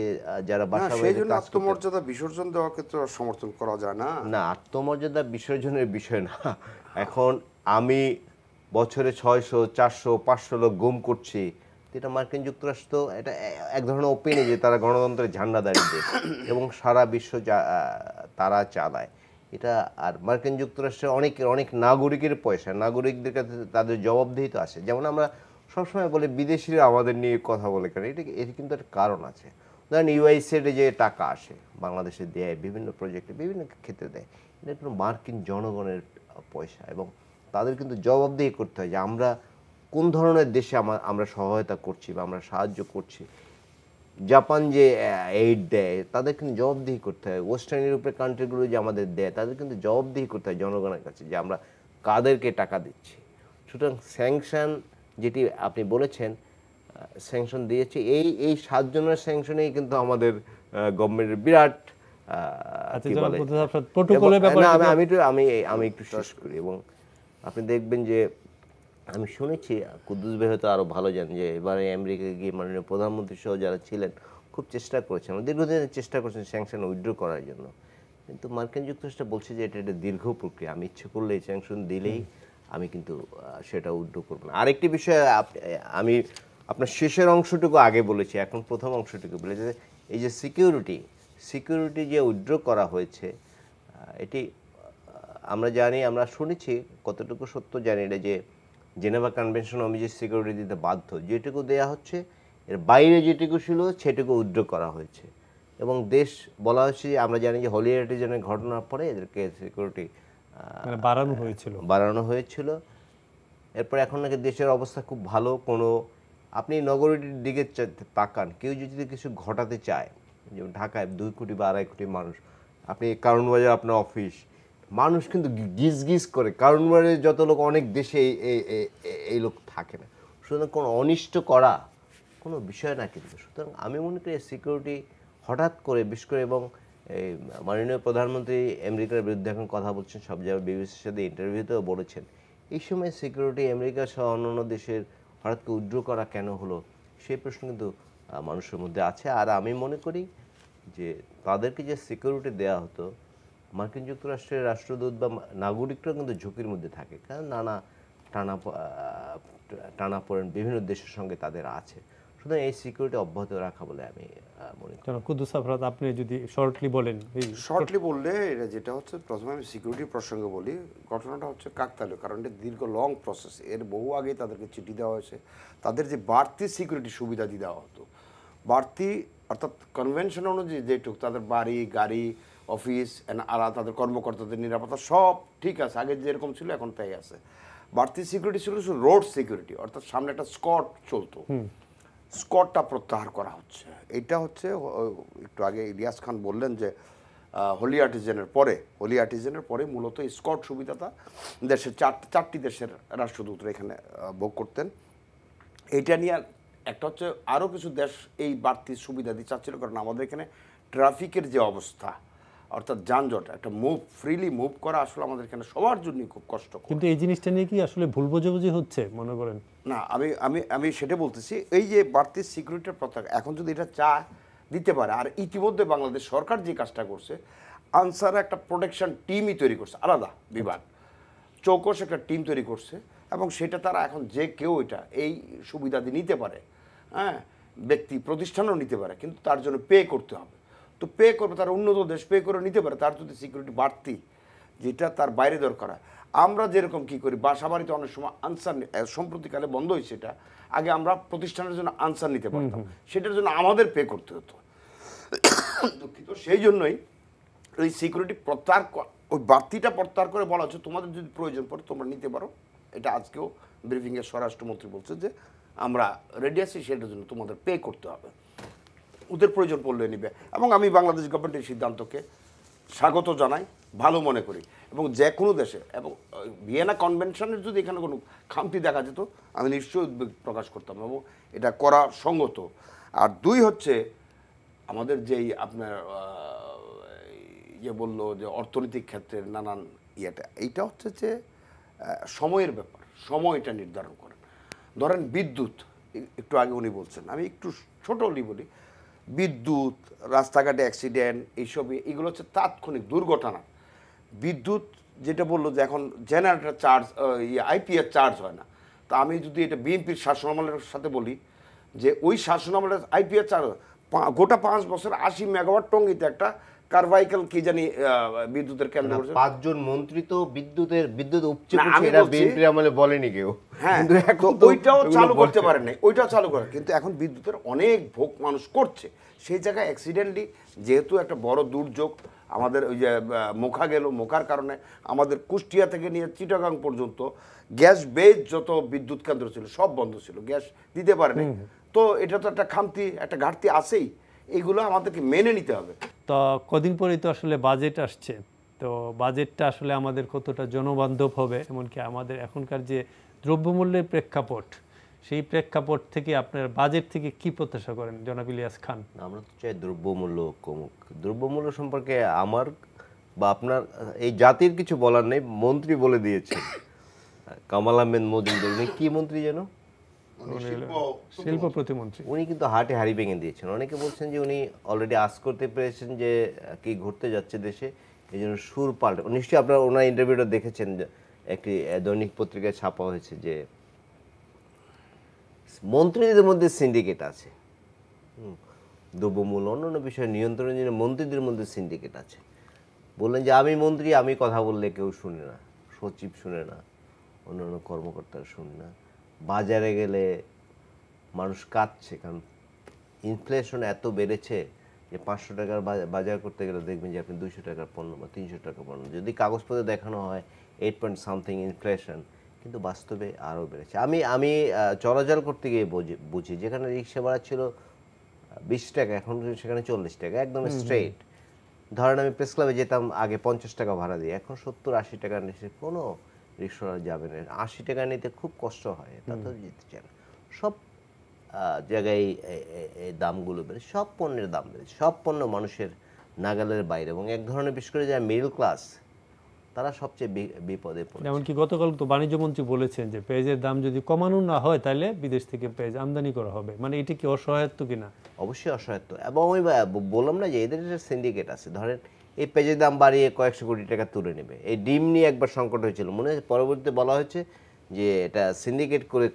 যারা বাসা সেই জন্য আত্মমর্যাদা বিসর্জন দেওয়ার ক্ষেত্রে সমর্থন করা যায় না না আত্মমর্যাদা বিসর্জনের বিষয় না এখন আমি বছরে ছয়শো চারশো পাঁচশো লোক গুম করছি যেটা মার্কিন যুক্তরাষ্ট্র এটা এক ধরনের ওপেনে যে তারা গণতন্ত্রের ঝান্ডা দাঁড়িয়ে (coughs) এবং সারা বিশ্ব তারা চালায় এটা আর মার্কিন যুক্তরাষ্ট্রের অনেক অনেক নাগরিকের পয়সা নাগরিকদের কাছে তাদের জবাবদিহি তো আছে যেমন আমরা সবসময় বলে বিদেশিরা আমাদের নিয়ে কথা বলে কারণ এটা এর কিন্তু একটা কারণ আছে ধরেন ইউআইসের যে টাকা আসে বাংলাদেশে দেয় বিভিন্ন প্রজেক্টে বিভিন্ন ক্ষেত্রে দেয় এটা কিন্তু মার্কিন জনগণের পয়সা এবং তাদের কিন্তু জবাবদিহি করতে হয় যে আমরা কোন ধরনের দেশে আমরা সহায়তা করছি বা আমরা সাহায্য করছি জাপান যে এইড দেয় তাদের কিন্তু জবাবদিহি করতে হয় ওয়েস্টার্ন ইউরোপের কান্ট্রিগুলো যে আমাদের দেয় তাদের কিন্তু জবাবদিহি করতে হয় জনগণের কাছে যে আমরা কাদেরকে টাকা দিচ্ছি সুতরাং স্যাংশন যেটি আপনি বলেছেন স্যাংশন দিয়েছে এই এই সাতজনের স্যাংশনেই কিন্তু আমাদের গভর্নমেন্টের বিরাট আচ্ছা, আমি আমি আমি একটু শেষ করি এবং আপনি দেখবেন যে আমি শুনেছি কুদ্দুস ভাই হয়তো আরও ভালো জান যে এবারে আমেরিকা গিয়ে মাননীয় প্রধানমন্ত্রী সহ যারা ছিলেন খুব চেষ্টা করেছেন দীর্ঘদিনের চেষ্টা করেছেন স্যাংশন উইথড্র করার জন্য কিন্তু মার্কিন যুক্তরাষ্ট্র বলছে যে এটা একটা দীর্ঘ প্রক্রিয়া আমি ইচ্ছে করলে স্যাংশন দিলেই আমি কিন্তু সেটা উইথড্র করবো না আরেকটি বিষয় আমি আপনার শেষের অংশটুকু আগে বলেছি এখন প্রথম অংশটুকু বলেছি এই যে সিকিউরিটি সিকিউরিটি যে উইথড্র করা হয়েছে এটি আমরা জানি আমরা শুনেছি কতটুকু সত্য জানি এটা যে জেনেভা কনভেনশন অনুযায়ী সিকিউরিটি দিতে বাধ্য যেটুকু দেয়া হচ্ছে এর বাইরে যেটুকু ছিল সেটুকু উদ্র করা হয়েছে এবং দেশ বলা হয়েছে আমরা জানি যে হলি রিটিজনের ঘটনার পরে এদেরকে সিকিউরিটি মানে বাড়ানো হয়েছিল বাড়ানো হয়েছিল এরপর এখন নাকি দেশের অবস্থা খুব ভালো কোনো আপনি নগরীটির দিকে তাকান কেউ যদি কিছু ঘটাতে চায় যেমন ঢাকায় দুই কোটি বা আড়াই কোটি মানুষ আপনি কারণ বাজার আপনার অফিস মানুষ কিন্তু গিজ গিজ করে কারণ মানে যত লোক অনেক দেশে এই লোক থাকে না সুতরাং কোনো অনিষ্ট করা কোনো বিষয় না কিন্তু সুতরাং আমি মনে করি সিকিউরিটি হঠাৎ করে বিশেষ করে এবং এই মাননীয় প্রধানমন্ত্রী আমেরিকার বিরুদ্ধে এখন কথা বলছেন সব জায়গায় বিবিসির সাথে ইন্টারভিউতেও বলেছেন এই সময় সিকিউরিটি আমেরিকা সহ অন্যান্য দেশের হঠাৎ করে উদ্র করা কেন হলো সেই প্রশ্ন কিন্তু মানুষের মধ্যে আছে আর আমি মনে করি যে তাদেরকে যে সিকিউরিটি দেয়া হতো মার্কিন যুক্তরাষ্ট্রের রাষ্ট্রদূত বা নাগরিকরা কিন্তু ঝুঁকির মধ্যে থাকে কারণ নানা টানা পড়েন বিভিন্ন দেশের সঙ্গে তাদের আছে সুতরাং এই সিকিউরিটি অব্যাহত রাখা বলে আমি মনে করি কুদ্দুস আফরাত আপনি যদি শর্টলি বলেন শর্টলি বললে এটা যেটা হচ্ছে প্রথমে আমি সিকিউরিটি প্রসঙ্গে বলি ঘটনাটা হচ্ছে কাকতালীয় কারণ এটা দীর্ঘ লং প্রসেস এর বহু আগে তাদেরকে চিঠি দেওয়া হয়েছে তাদের যে বাড়তি সিকিউরিটি সুবিধা দিয়ে দেওয়া হতো বাড়তি অর্থাৎ কনভেনশন অনুযায়ী যেটুক তাদের বাড়ি গাড়ি অফিস আলাদা তাদের কর্মকর্তাদের নিরাপত্তা সব ঠিক আছে আগে যেরকম ছিল এখন তাই আছে বাড়তি সিকিউরিটি ছিল শুধু রোড সিকিউরিটি অর্থাৎ সামনে একটা স্কট চলতো স্কটটা প্রত্যাহার করা হচ্ছে এটা হচ্ছে একটু আগে ইলিয়াস খান বললেন যে হোলি আর্টিজেনের পরে হোলি আর্টিজেনের পরে মূলত স্কট সুবিধাটা দেশের চার চারটি দেশের রাষ্ট্রদূতরা এখানে ভোগ করতেন এটা নিয়ে একটা হচ্ছে আরও কিছু দেশ এই বাড়তি সুবিধা দিয়ে চাচ্ছিল কারণ আমাদের এখানে ট্রাফিকের যে অবস্থা অর্থাৎ যানজট একটা মুভ ফ্রিলি মুভ করা আসলে আমাদের এখানে সবার জন্য খুব কষ্ট কিন্তু এই জিনিসটা নিয়ে কি আসলে ভুল বোঝাবুঝি হচ্ছে মনে করেন না আমি আমি আমি সেটা বলতেছি এই যে বাড়তি সিকিউরিটির প্রত্যাক এখন যদি এটা চা দিতে পারে আর ইতিমধ্যে বাংলাদেশ সরকার যে কাজটা করছে আনসার একটা প্রোটেকশন টিমই তৈরি করছে আলাদা বিভাগ চৌকস একটা টিম তৈরি করছে এবং সেটা তারা এখন যে কেউ এটা এই সুবিধা নিতে পারে হ্যাঁ ব্যক্তি প্রতিষ্ঠানও নিতে পারে কিন্তু তার জন্য পে করতে হবে তো পে করবে তার উন্নত দেশ পে করে নিতে পারে তার যদি সিকিউরিটি বাড়তি যেটা তার বাইরে দরকার হয় আমরা যেরকম কি করি বাসা বাড়িতে অনেক সময় আনসার সম্প্রতিকালে বন্ধ হয়েছে এটা আগে আমরা প্রতিষ্ঠানের জন্য আনসার নিতে পারতাম সেটার জন্য আমাদের পে করতে হতো দুঃখিত সেই জন্যই ওই সিকিউরিটি প্রত্যাহার ওই বাড়তিটা প্রত্যাহার করে বলা হচ্ছে তোমাদের যদি প্রয়োজন পড়ে তোমরা নিতে পারো এটা আজকেও ব্রিফিংয়ে স্বরাষ্ট্রমন্ত্রী বলছে যে আমরা রেডি আছি সেটার জন্য তোমাদের পে করতে হবে ওদের প্রয়োজন পড়লে নিবে এবং আমি বাংলাদেশ গভর্নমেন্টের সিদ্ধান্তকে স্বাগত জানাই ভালো মনে করি এবং যে কোনো দেশে এবং ভিয়েনা কনভেনশনের যদি এখানে কোনো খামতি দেখা যেত আমি নিশ্চয়ই উদ্বেগ প্রকাশ করতাম এবং এটা করা সঙ্গত আর দুই হচ্ছে আমাদের যেই আপনার ইয়ে বলল যে অর্থনৈতিক ক্ষেত্রে নানান ইয়েটা এইটা হচ্ছে যে সময়ের ব্যাপার সময়টা নির্ধারণ করেন ধরেন বিদ্যুৎ একটু আগে উনি বলছেন আমি একটু ছোট বলি বিদ্যুৎ রাস্তাঘাটে অ্যাক্সিডেন্ট এইসবই এগুলো হচ্ছে তাৎক্ষণিক দুর্ঘটনা বিদ্যুৎ যেটা বললো যে এখন জেনারেটার চার্জ আইপিএস চার্জ হয় না তা আমি যদি এটা বিএনপির শাসনামলের সাথে বলি যে ওই শাসনামলের আইপিএস চার্জ গোটা পাঁচ বছর আশি মেগাওয়াট টঙ্গিতে একটা কারভাইকেল কি জানি বিদ্যুতের কেন্দ্র করছে পাঁচজন মন্ত্রী তো বিদ্যুতের বিদ্যুৎ উপচে পড়ছে এটা বিএনপি আমলে বলেনি কেউ হ্যাঁ, কিন্তু এখন ওইটাও চালু করতে পারে নাই ওইটাও চালু করে কিন্তু এখন বিদ্যুতের অনেক ভোগ মানুষ করছে সেই জায়গায় অ্যাক্সিডেন্টলি যেহেতু একটা বড় দুর্যোগ আমাদের ওই যে মোখা গেল মোখার কারণে আমাদের কুষ্টিয়া থেকে নিয়ে চিটাগাং পর্যন্ত গ্যাস বেজ যত বিদ্যুৎ কেন্দ্র ছিল সব বন্ধ ছিল গ্যাস দিতে পারেনি তো এটা তো একটা খামতি একটা ঘাটতি আছেই এগুলো আমাদেরকে মেনে নিতে হবে তো কদিন পরেই তো আসলে বাজেট আসছে তো বাজেটটা আসলে আমাদের কতটা জনবান্ধব হবে এমনকি আমাদের এখনকার যে দ্রব্যমূল্যের প্রেক্ষাপট সেই প্রেক্ষাপট থেকে আপনার বাজেট থেকে কি প্রত্যাশা করেন জনাব ইলিয়াস খান আমরা তো চাই দ্রব্যমূল্য কমুক দ্রব্যমূল্য সম্পর্কে আমার বা আপনার এই জাতির কিছু বলার নেই মন্ত্রী বলে দিয়েছেন কামাল আহমেদ মজুমদার উনি কী মন্ত্রী যেন শিল্প প্রতিমন্ত্রী উনি কিন্তু হাটে হাড়ি ভেঙে দিয়েছেন অনেকে বলছেন যে উনি অলরেডি আস করতে পেরেছেন যে কি ঘুরতে যাচ্ছে দেশে এই জন্য সুর পাল্টে নিশ্চয়ই ওনার ইন্টারভিউটা দেখেছেন একটি দৈনিক পত্রিকায় ছাপা হয়েছে যে মন্ত্রীদের মধ্যে সিন্ডিকেট আছে দ্রব্যমূল্য অন্যান্য বিষয়ে নিয়ন্ত্রণের জন্য মন্ত্রীদের মধ্যে সিন্ডিকেট আছে বললেন যে আমি মন্ত্রী আমি কথা বললে কেউ শুনে না সচিব শুনে না অন্যান্য কর্মকর্তারা শুনে না বাজারে গেলে মানুষ কাঁদছে কারণ ইনফ্লেশন এত বেড়েছে যে পাঁচশো টাকার বাজার করতে গেলে দেখবেন যে আপনি দুইশো টাকার পণ্য বা তিনশো টাকার পণ্য যদি কাগজপত্রে দেখানো হয় এইট পয়েন্ট সামথিং ইনফ্লেশন কিন্তু বাস্তবে আরও বেড়েছে আমি আমি চলাচল করতে গিয়ে বুঝি যেখানে রিক্সা ভাড়া ছিল বিশ টাকা এখন সেখানে চল্লিশ টাকা একদম স্ট্রেট ধরেন আমি প্রেস ক্লাবে যেতাম আগে পঞ্চাশ টাকা ভাড়া দিয়ে এখন সত্তর আশি টাকা নিচে কোনো রিক্সাওয়ালা যাবে না আশি টাকা নিতে খুব কষ্ট হয় তাতেও যেতে চান সব জায়গায় এই দামগুলো বেড়ে সব পণ্যের দাম বেড়েছে সব পণ্য মানুষের নাগালের বাইরে এবং এক ধরনের বিশেষ করে যারা মিডল ক্লাস তারা সবচেয়ে বিপদে পড়ে এমনকি গতকাল তো বাণিজ্য মন্ত্রী বলেছেন যে পেঁয়াজের দাম যদি কমানো না হয় তাহলে বিদেশ থেকে পেঁয়াজ আমদানি করা হবে মানে এটি কি অসহায়ত্ব কিনা অবশ্যই অসহায়ত্ব এবং আমি বললাম না যে এদের সিন্ডিকেট আছে ধরেন এই পেঁয়াজের দাম বাড়িয়ে কয়েকশো কোটি টাকা তুলে নেবে এই ডিম নিয়ে একবার সংকট হয়েছিল মনে হয় পরবর্তীতে বলা হয়েছে যে এটা সিন্ডিকেট করে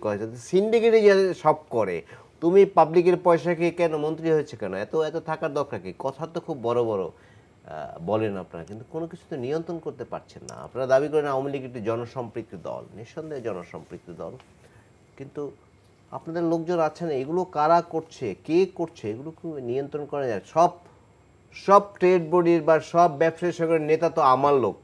সিন্ডিকেটে যে সব করে তুমি পাবলিকের পয়সা খেয়ে কেন মন্ত্রী হয়েছে কেন এত এত থাকার দরকার কি কথা তো খুব বড় বড় বলেন আপনারা কিন্তু কোনো কিছুতে নিয়ন্ত্রণ করতে পারছেন না আপনারা দাবি করেন আওয়ামী লীগ একটি জনসম্পৃক্ত দল নিঃসন্দেহে জনসম্পৃক্ত দল কিন্তু আপনাদের লোকজন আছেন এগুলো কারা করছে কে করছে এগুলো নিয়ন্ত্রণ করা যায় সব সব ট্রেড বোর্ডের বা সব ব্যবসায়ী সংগঠনের নেতা তো আমার লোক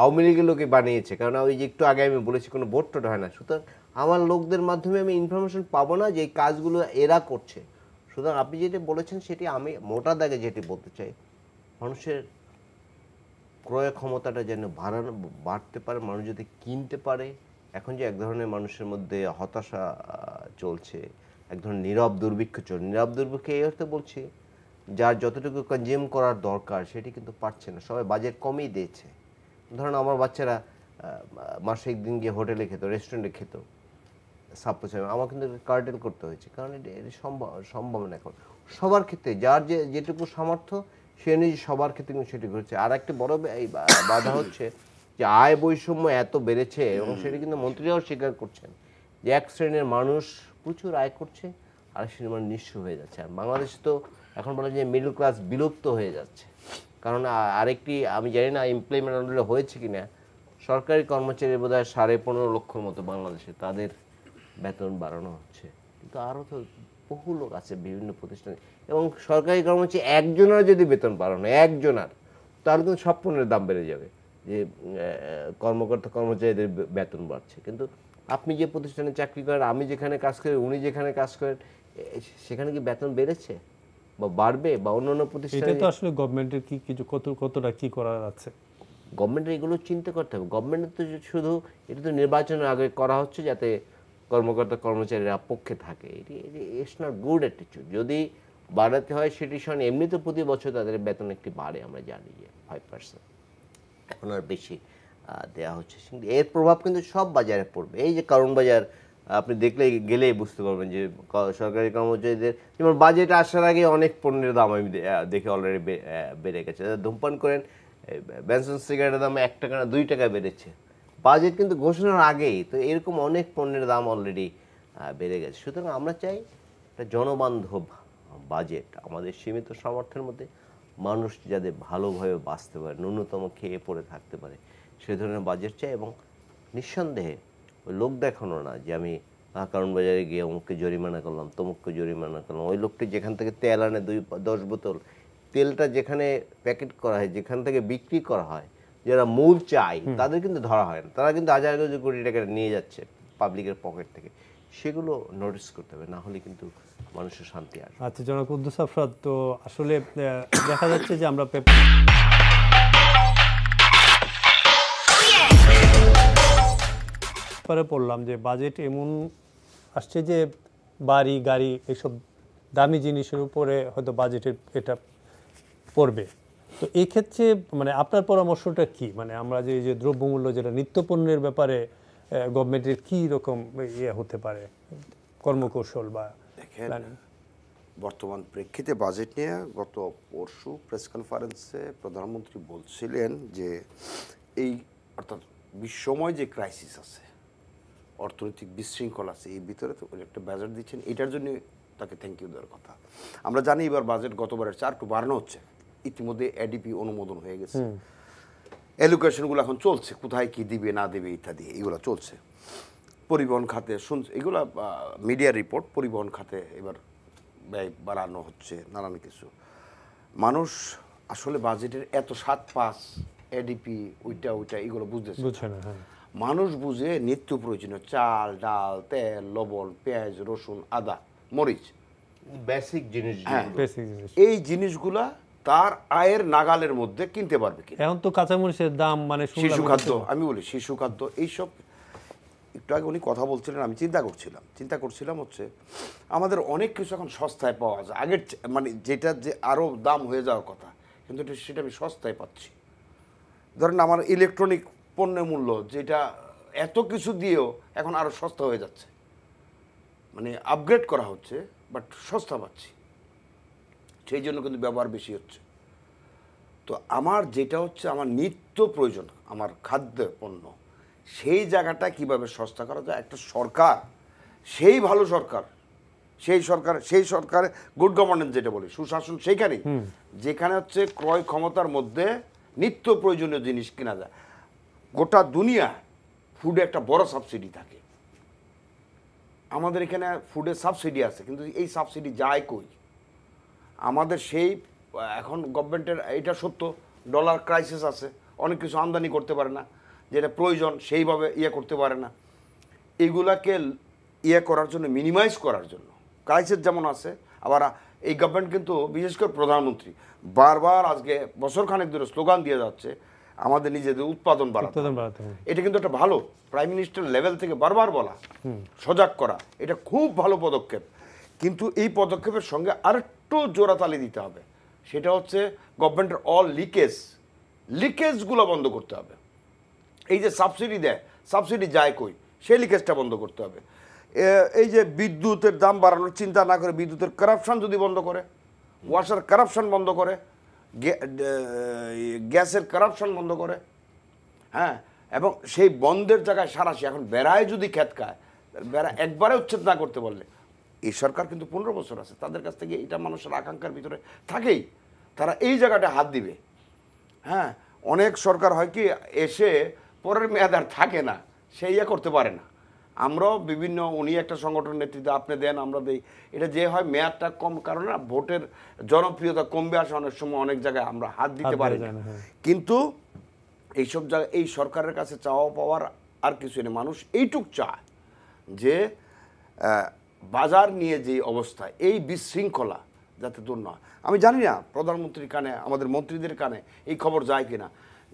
আওয়ামী লীগের লোকে বানিয়েছে কারণ ওই যে একটু আগে আমি বলেছি কোনো ভোট টোট হয় না সুতরাং আমার লোকদের মাধ্যমে আমি ইনফরমেশন পাবো না যে এই কাজগুলো এরা করছে সুতরাং আপনি যেটি বলেছেন সেটি আমি মোটা দাগে যেটি বলতে চাই মানুষের ক্রয় ক্ষমতাটা যেন বাড়ানো বাড়তে পারে মানুষ যাতে কিনতে পারে এখন যে এক ধরনের মানুষের মধ্যে হতাশা চলছে এক ধরনের নীরব দুর্ভিক্ষ চলছে নীরব দুর্ভিক্ষ এই অর্থে বলছি যার যতটুকু কনজিউম করার দরকার সেটি কিন্তু পারছে না সবাই বাজেট কমই দিয়েছে ধরেন আমার বাচ্চারা মাসে একদিন গিয়ে হোটেলে খেত রেস্টুরেন্টে খেত সাপোজ আমার কিন্তু কার্টেল করতে হয়েছে কারণ এটা সম্ভব না এখন সবার ক্ষেত্রে যার যে যেটুকু সামর্থ্য সে অনুযায়ী সবার ক্ষেত্রে কিন্তু সেটি ঘটছে আর একটি বড় বাধা হচ্ছে যে আয় বৈষম্য এত বেড়েছে এবং সেটি কিন্তু মন্ত্রীরাও স্বীকার করছেন যে এক শ্রেণীর মানুষ প্রচুর আয় করছে আর সেটি মানুষ নিঃস্ব হয়ে যাচ্ছে আর বাংলাদেশ তো এখন বলা যে মিডল ক্লাস বিলুপ্ত হয়ে যাচ্ছে কারণ আরেকটি আমি জানি না এমপ্লয়মেন্ট আন্ডারে হয়েছে কি না সরকারি কর্মচারী বোধ হয় সাড়ে পনেরো লক্ষর মতো বাংলাদেশে তাদের বেতন বাড়ানো হচ্ছে কিন্তু আরও তো বহু লোক আছে বিভিন্ন প্রতিষ্ঠানে এবং সরকারি কর্মচারী একজনের যদি বেতন বাড়ানো একজনের তার কিন্তু সব পণ্যের দাম বেড়ে যাবে যে কর্মকর্তা কর্মচারীদের বেতন বাড়ছে কিন্তু আপনি যে প্রতিষ্ঠানে চাকরি করেন আমি যেখানে কাজ করি উনি যেখানে কাজ করেন সেখানে কি বেতন বেড়েছে বা বাড়বে বা অন্যান্য প্রতিষ্ঠান এটা তো আসলে গভর্নমেন্টের কি কিছু কত কতটা কি করার আছে গভর্নমেন্টের এগুলো চিন্তা করতে হবে গভর্নমেন্টের তো শুধু এটা তো নির্বাচনের আগে করা হচ্ছে যাতে কর্মকর্তা কর্মচারীরা পক্ষে থাকে এটি ইটস নট গুড অ্যাটিটিউড যদি বাড়াতে হয় সেটি সঙ্গে এমনি তো প্রতি বছর তাদের বেতন একটি বাড়ে আমরা জানি যে ফাইভ পার্সেন্ট এখন আর বেশি দেওয়া হচ্ছে এর প্রভাব কিন্তু সব বাজারে পড়বে এই যে কারণ বাজার আপনি দেখলে গেলেই বুঝতে পারবেন যে সরকারি কর্মচারীদের যেমন বাজেট আসার আগে অনেক পণ্যের দাম আমি দেখে অলরেডি বেড়ে গেছে আচ্ছা, ধূমপান করেন ব্যানসন সিগারেটের দাম এক টাকা না দুই টাকা বেড়েছে বাজেট কিন্তু ঘোষণার আগেই তো এরকম অনেক পণ্যের দাম অলরেডি বেড়ে গেছে সুতরাং আমরা চাই একটা জনবান্ধব বাজেট আমাদের সীমিত সামর্থ্যের মধ্যে মানুষ যাতে ভালোভাবে বাঁচতে পারে ন্যূনতম খেয়ে পড়ে থাকতে পারে সে ধরনের বাজেট চাই এবং নিঃসন্দেহে ওই লোক দেখানো না যে আমি কারণ বাজারে গিয়ে অমুককে জরিমানা করলাম তমুককে জরিমানা করলাম ওই লোকটি যেখান থেকে তেল আনে দুই দশ বোতল তেলটা যেখানে প্যাকেট করা হয় যেখান থেকে বিক্রি করা হয় যারা মূল চায় তাদের কিন্তু ধরা হয় না তারা কিন্তু হাজার হাজার কোটি টাকা নিয়ে যাচ্ছে পাবলিকের পকেট থেকে সেগুলো নোটিস করতে হবে না হলে কিন্তু মানুষের শান্তি আসবে আচ্ছা জনক উদ্দুস তো আসলে দেখা যাচ্ছে যে আমরা পেপারে পড়লাম যে বাজেট এমন আসছে যে বাড়ি গাড়ি এইসব দামি জিনিসের উপরে হয়তো বাজেটের এটা পড়বে তো এই ক্ষেত্রে মানে আপনার পরামর্শটা কি মানে আমরা যে এই যে দ্রব্যমূল্য যেটা নিত্যপণ্যের ব্যাপারে গভর্নমেন্টের কি রকম ইয়ে হতে পারে কর্মকৌশল বা বর্তমান প্রেক্ষিতে বাজেট নিয়ে গত পরশু প্রেস কনফারেন্সে প্রধানমন্ত্রী বলছিলেন যে এই অর্থাৎ বিশ্বময় যে ক্রাইসিস আছে অর্থনৈতিক বিশৃঙ্খল আছে এই ভিতরে তো উনি একটা বাজেট দিচ্ছেন এটার জন্য তাকে থ্যাংক ইউ দেওয়ার কথা আমরা জানি এবার বাজেট গতবারের চার একটু বাড়ানো হচ্ছে ইতিমধ্যে এডিপি অনুমোদন হয়ে গেছে এডুকেশনগুলো এখন চলছে কোথায় কি দিবে না দিবে ইত্যাদি এগুলো চলছে পরিবহন খাতে শুন এগুলো মিডিয়ার রিপোর্ট পরিবহন খাতে এবার ব্যয় বাড়ানো হচ্ছে নানান কিছু মানুষ আসলে বাজেটের এত সাত পাঁচ এডিপি ওইটা ওইটা এগুলো বুঝতেছে না মানুষ বুঝে নিত্য প্রয়োজনীয় চাল ডাল তেল লবণ পেঁয়াজ রসুন আদা মরিচ বেসিক হ্যাঁ, জিনিস এই জিনিসগুলা তার আয়ের নাগালের মধ্যে কিনতে পারবে কি এখন তো কাঁচামরিচের দাম মানে শিশু খাদ্য আমি বলি শিশু খাদ্য এইসব একটু আগে উনি কথা বলছিলেন আমি চিন্তা করছিলাম চিন্তা করছিলাম হচ্ছে আমাদের অনেক কিছু এখন সস্তায় পাওয়া যায় আগের মানে যেটা যে আরও দাম হয়ে যাওয়ার কথা কিন্তু সেটা আমি সস্তায় পাচ্ছি ধরেন আমার ইলেকট্রনিক পণ্যের মূল্য যেটা এত কিছু দিয়েও এখন আরও সস্তা হয়ে যাচ্ছে মানে আপগ্রেড করা হচ্ছে বাট সস্তা পাচ্ছি সেই জন্য কিন্তু ব্যবহার বেশি হচ্ছে তো আমার যেটা হচ্ছে আমার নিত্য প্রয়োজন আমার খাদ্য পণ্য সেই জায়গাটা কিভাবে সস্তা করা যায় একটা সরকার সেই ভালো সরকার সেই সরকার সেই সরকার গুড গভর্নেন্স যেটা বলি সুশাসন সেইখানেই যেখানে হচ্ছে ক্রয় ক্ষমতার মধ্যে নিত্য প্রয়োজনীয় জিনিস কেনা যায় গোটা দুনিয়া ফুডে একটা বড় সাবসিডি থাকে আমাদের এখানে ফুডের সাবসিডি আছে কিন্তু এই সাবসিডি যায় কই আমাদের সেই এখন গভর্নমেন্টের এটা সত্য ডলার ক্রাইসিস আছে অনেক কিছু আমদানি করতে পারে না যেটা প্রয়োজন সেইভাবে ইয়ে করতে পারে না এগুলাকে ইয়ে করার জন্য মিনিমাইজ করার জন্য ক্রাইসিস যেমন আছে আবার এই গভর্নমেন্ট কিন্তু বিশেষ করে প্রধানমন্ত্রী বারবার আজকে বছরখানেক ধরে স্লোগান দিয়ে যাচ্ছে আমাদের নিজেদের উৎপাদন বাড়াতে এটা কিন্তু একটা ভালো প্রাইম মিনিস্টার লেভেল থেকে বারবার বলা সজাগ করা এটা খুব ভালো পদক্ষেপ কিন্তু এই পদক্ষেপের সঙ্গে আরেকটু জোরাতালি দিতে হবে সেটা হচ্ছে গভর্নমেন্টের অল লিকেজ লিকেজগুলো বন্ধ করতে হবে এই যে সাবসিডি দেয় সাবসিডি যায় কই সেই লিকেজটা বন্ধ করতে হবে এই যে বিদ্যুতের দাম বাড়ানোর চিন্তা না করে বিদ্যুতের কারাপশন যদি বন্ধ করে ওয়াশার কারাপশন বন্ধ করে গ্যাসের কারাপশন বন্ধ করে হ্যাঁ এবং সেই বন্ধের জায়গায় সারাশি এখন বেড়ায় যদি খ্যাত খায় বেড়া একবারে উচ্ছেদ না করতে পারলে এই সরকার কিন্তু পনেরো বছর আছে তাদের কাছ থেকে এটা মানুষের আকাঙ্ক্ষার ভিতরে থাকেই তারা এই জায়গাটা হাত দিবে হ্যাঁ অনেক সরকার হয় কি এসে পরের মেয়াদ আর থাকে না সে ইয়ে করতে পারে না আমরাও বিভিন্ন উনি একটা সংগঠন নেতৃত্বে আপনি দেন আমরা দেই এটা যে হয় মেয়াদটা কম কারণে ভোটের জনপ্রিয়তা কমবে আসে অনেক সময় অনেক জায়গায় আমরা হাত দিতে পারি হ্যাঁ। কিন্তু এইসব জায়গায় এই সরকারের কাছে চাওয়া পাওয়ার আর কিছু নেই মানুষ এইটুক চায় যে বাজার নিয়ে যে অবস্থা এই বিশৃঙ্খলা যাতে দূর নয় আমি জানি না প্রধানমন্ত্রীর কানে আমাদের মন্ত্রীদের কানে এই খবর যায় কিনা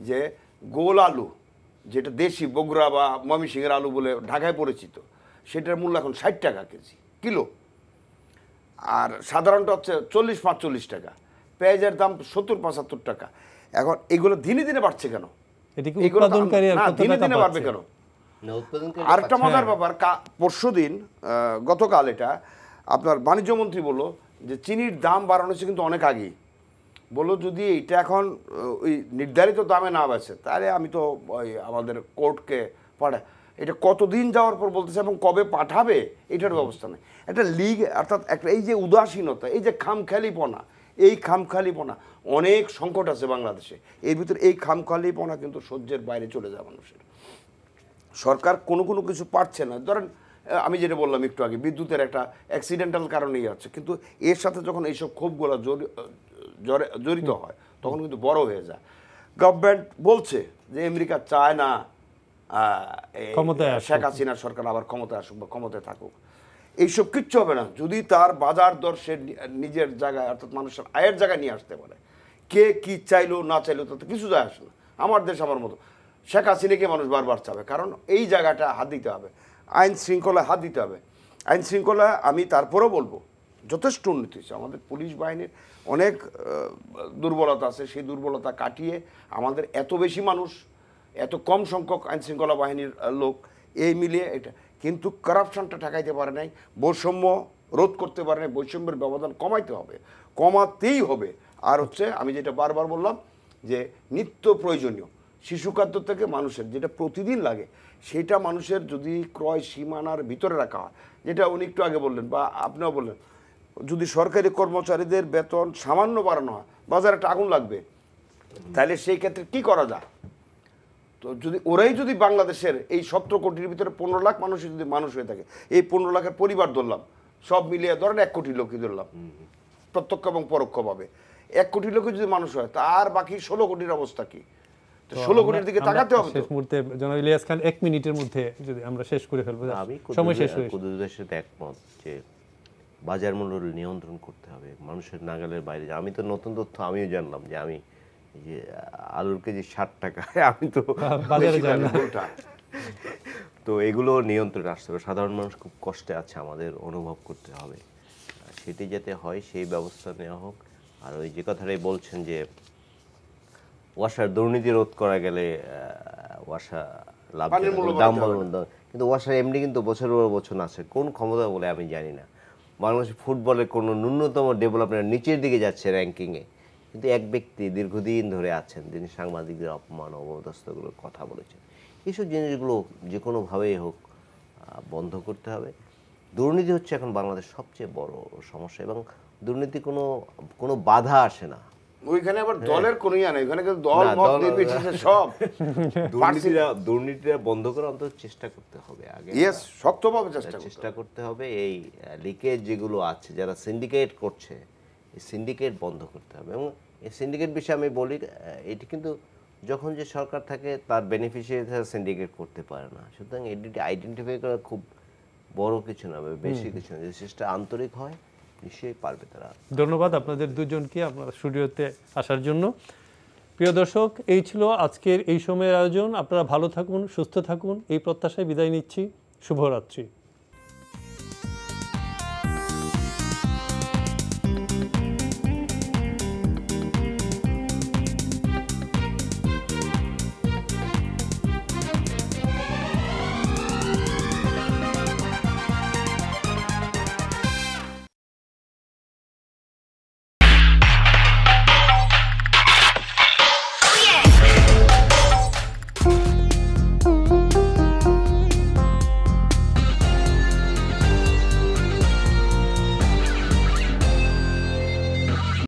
যে গোল আলু যেটা দেশি বগুড়া বা ময়মনসিংহের আলু বলে ঢাকায় পরিচিত সেটার মূল্য এখন ষাট টাকা কেজি কিলো আর সাধারণটা হচ্ছে চল্লিশ পাঁচচল্লিশ টাকা পেঁয়াজের দাম সত্তর পঁচাত্তর টাকা এখন এগুলো দিনে দিনে বাড়ছে কেন দিনে দিনে বাড়বে কেন আরেকটা মজার হ্যাঁ। ব্যাপার পরশু দিন গতকাল এটা আপনার বাণিজ্য মন্ত্রী বললো যে চিনির দাম বাড়ানো হচ্ছে কিন্তু অনেক আগেই বললো যদি এটা এখন ওই নির্ধারিত দামে না বেছে তাহলে আমি তো ওই আমাদের কোর্টকে পাঠাই এটা কতদিন যাওয়ার পর বলতেছে এবং কবে পাঠাবে এটার ব্যবস্থা নেই একটা লিগ অর্থাৎ একটা এই যে উদাসীনতা এই যে খামখেয়ালিপনা এই খামখেয়ালিপনা অনেক সংকট আছে বাংলাদেশে এর ভিতরে এই খামখেয়ালিপনা কিন্তু সহ্যের বাইরে চলে যায় মানুষের সরকার কোনো কোনো কিছু পারছে না ধরেন আমি যেটা বললাম একটু আগে বিদ্যুতের একটা অ্যাক্সিডেন্টাল কারণেই আছে কিন্তু এর সাথে যখন এইসব ক্ষোভগুলো জড়িত হয় তখন কিন্তু বড় হয়ে যায় গভর্নমেন্ট বলছে যে আমেরিকা চায় না শেখ হাসিনা সরকার আবার ক্ষমতায় আসুক বা ক্ষমতায় থাকুক এইসব কিচ্ছু হবে না যদি তার বাজার দর্শে নিজের জায়গায় অর্থাৎ মানুষের আয়ের জায়গায় নিয়ে আসতে পারে কে কি চাইলো না চাইলো তাতে কিছু যায় আসে না আমার দেশ আমার মতো শেখ হাসিনাকে মানুষ বারবার চাবে কারণ এই জায়গাটা হাত দিতে হবে আইন শৃঙ্খলা হাত দিতে হবে আইন শৃঙ্খলা আমি তারপরেও বলবো যথেষ্ট উন্নতি হয়েছে আমাদের পুলিশ বাহিনীর অনেক দুর্বলতা আছে সেই দুর্বলতা কাটিয়ে আমাদের এত বেশি মানুষ এত কম সংখ্যক আইন শৃঙ্খলা বাহিনীর লোক এই মিলিয়ে এটা কিন্তু করাপশনটা ঠেকাইতে পারে নাই বৈষম্য রোধ করতে পারে নাই বৈষম্যের ব্যবধান কমাইতে হবে কমাতেই হবে আর হচ্ছে আমি যেটা বারবার বললাম যে নিত্য প্রয়োজনীয় শিশু খাদ্য থেকে মানুষের যেটা প্রতিদিন লাগে সেটা মানুষের যদি ক্রয় সীমানার ভিতরে রাখা হয় যেটা উনি একটু আগে বললেন বা আপনিও বললেন যদি সরকারি কর্মচারীদের বেতন সামান্য বাড়ানো হয় বাজারে একটা আগুন লাগবে তাহলে সেই ক্ষেত্রে কি করা যায় তো যদি ওরাই যদি বাংলাদেশের এই সতেরো কোটির ভিতরে পনেরো লাখ মানুষ যদি মানুষ হয়ে থাকে এই পনেরো লাখের পরিবার ধরলাম সব মিলিয়ে ধরেন এক কোটি লোকই ধরলাম প্রত্যক্ষ এবং পরোক্ষভাবে এক কোটি লোকই যদি মানুষ হয় তার বাকি ষোলো কোটির অবস্থা কী ষোলো কোটির দিকে তাকাতে হবে শেষ মুহূর্তে জনাব ইলিয়াস খান এক মিনিটের মধ্যে যদি আমরা শেষ করে ফেলবো আমি সময় শেষ হয়ে সাথে একমত যে বাজার মূল্য নিয়ন্ত্রণ করতে হবে মানুষের নাগালের বাইরে আমি তো নতুন তথ্য আমিও জানলাম যে আমি যে আলুর কেজি ষাট টাকা আমি তো (laughs) বাজারে তো এগুলো নিয়ন্ত্রণ আসতে হবে সাধারণ মানুষ খুব কষ্টে আছে আমাদের অনুভব করতে হবে সেটি যাতে হয় সেই ব্যবস্থা নেওয়া হোক আর ওই যে কথাটাই বলছেন যে ওয়াসার দুর্নীতি রোধ করা গেলে ওয়াসা লাভ দাম কিন্তু ওয়াসা এমনি কিন্তু বছরের পর বছর আছে কোন ক্ষমতা বলে আমি জানি না বাংলাদেশ ফুটবলের কোনো ন্যূনতম ডেভেলপমেন্ট নিচের দিকে যাচ্ছে র্যাঙ্কিংয়ে কিন্তু এক ব্যক্তি দীর্ঘদিন ধরে আছেন তিনি সাংবাদিকদের অপমান অবদস্তগুলো কথা বলেছেন এইসব জিনিসগুলো যে কোনোভাবেই হোক বন্ধ করতে হবে দুর্নীতি হচ্ছে এখন বাংলাদেশ সবচেয়ে বড় সমস্যা এবং দুর্নীতি কোনো কোনো বাধা আসে না ওইখানে আবার হ্যাঁ। দলের ইয়া নাই ওখানে কিন্তু দল মত নির্বিশেষে হ্যাঁ। সব (laughs) দুর্নীতিরা বন্ধ করার অন্তত চেষ্টা করতে হবে আগে ইয়েস শক্তভাবে চেষ্টা চেষ্টা করতে হবে এই লিকেজ যেগুলো আছে যারা সিন্ডিকেট করছে এই সিন্ডিকেট বন্ধ করতে হবে এবং এই সিন্ডিকেট বিষয়ে আমি বলি এটি কিন্তু যখন যে সরকার থাকে তার বেনিফিশিয়ারি সিন্ডিকেট করতে পারে না সুতরাং এটি আইডেন্টিফাই করা খুব বড় কিছু না বেশি কিছু না যে আন্তরিক হয় নিশ্চয়ই পারবে তারা ধন্যবাদ আপনাদের দুজনকে আপনার স্টুডিওতে আসার জন্য প্রিয় দর্শক এই ছিল আজকের এই সময়ের আয়োজন আপনারা ভালো থাকুন সুস্থ থাকুন এই প্রত্যাশায় বিদায় নিচ্ছি শুভরাত্রি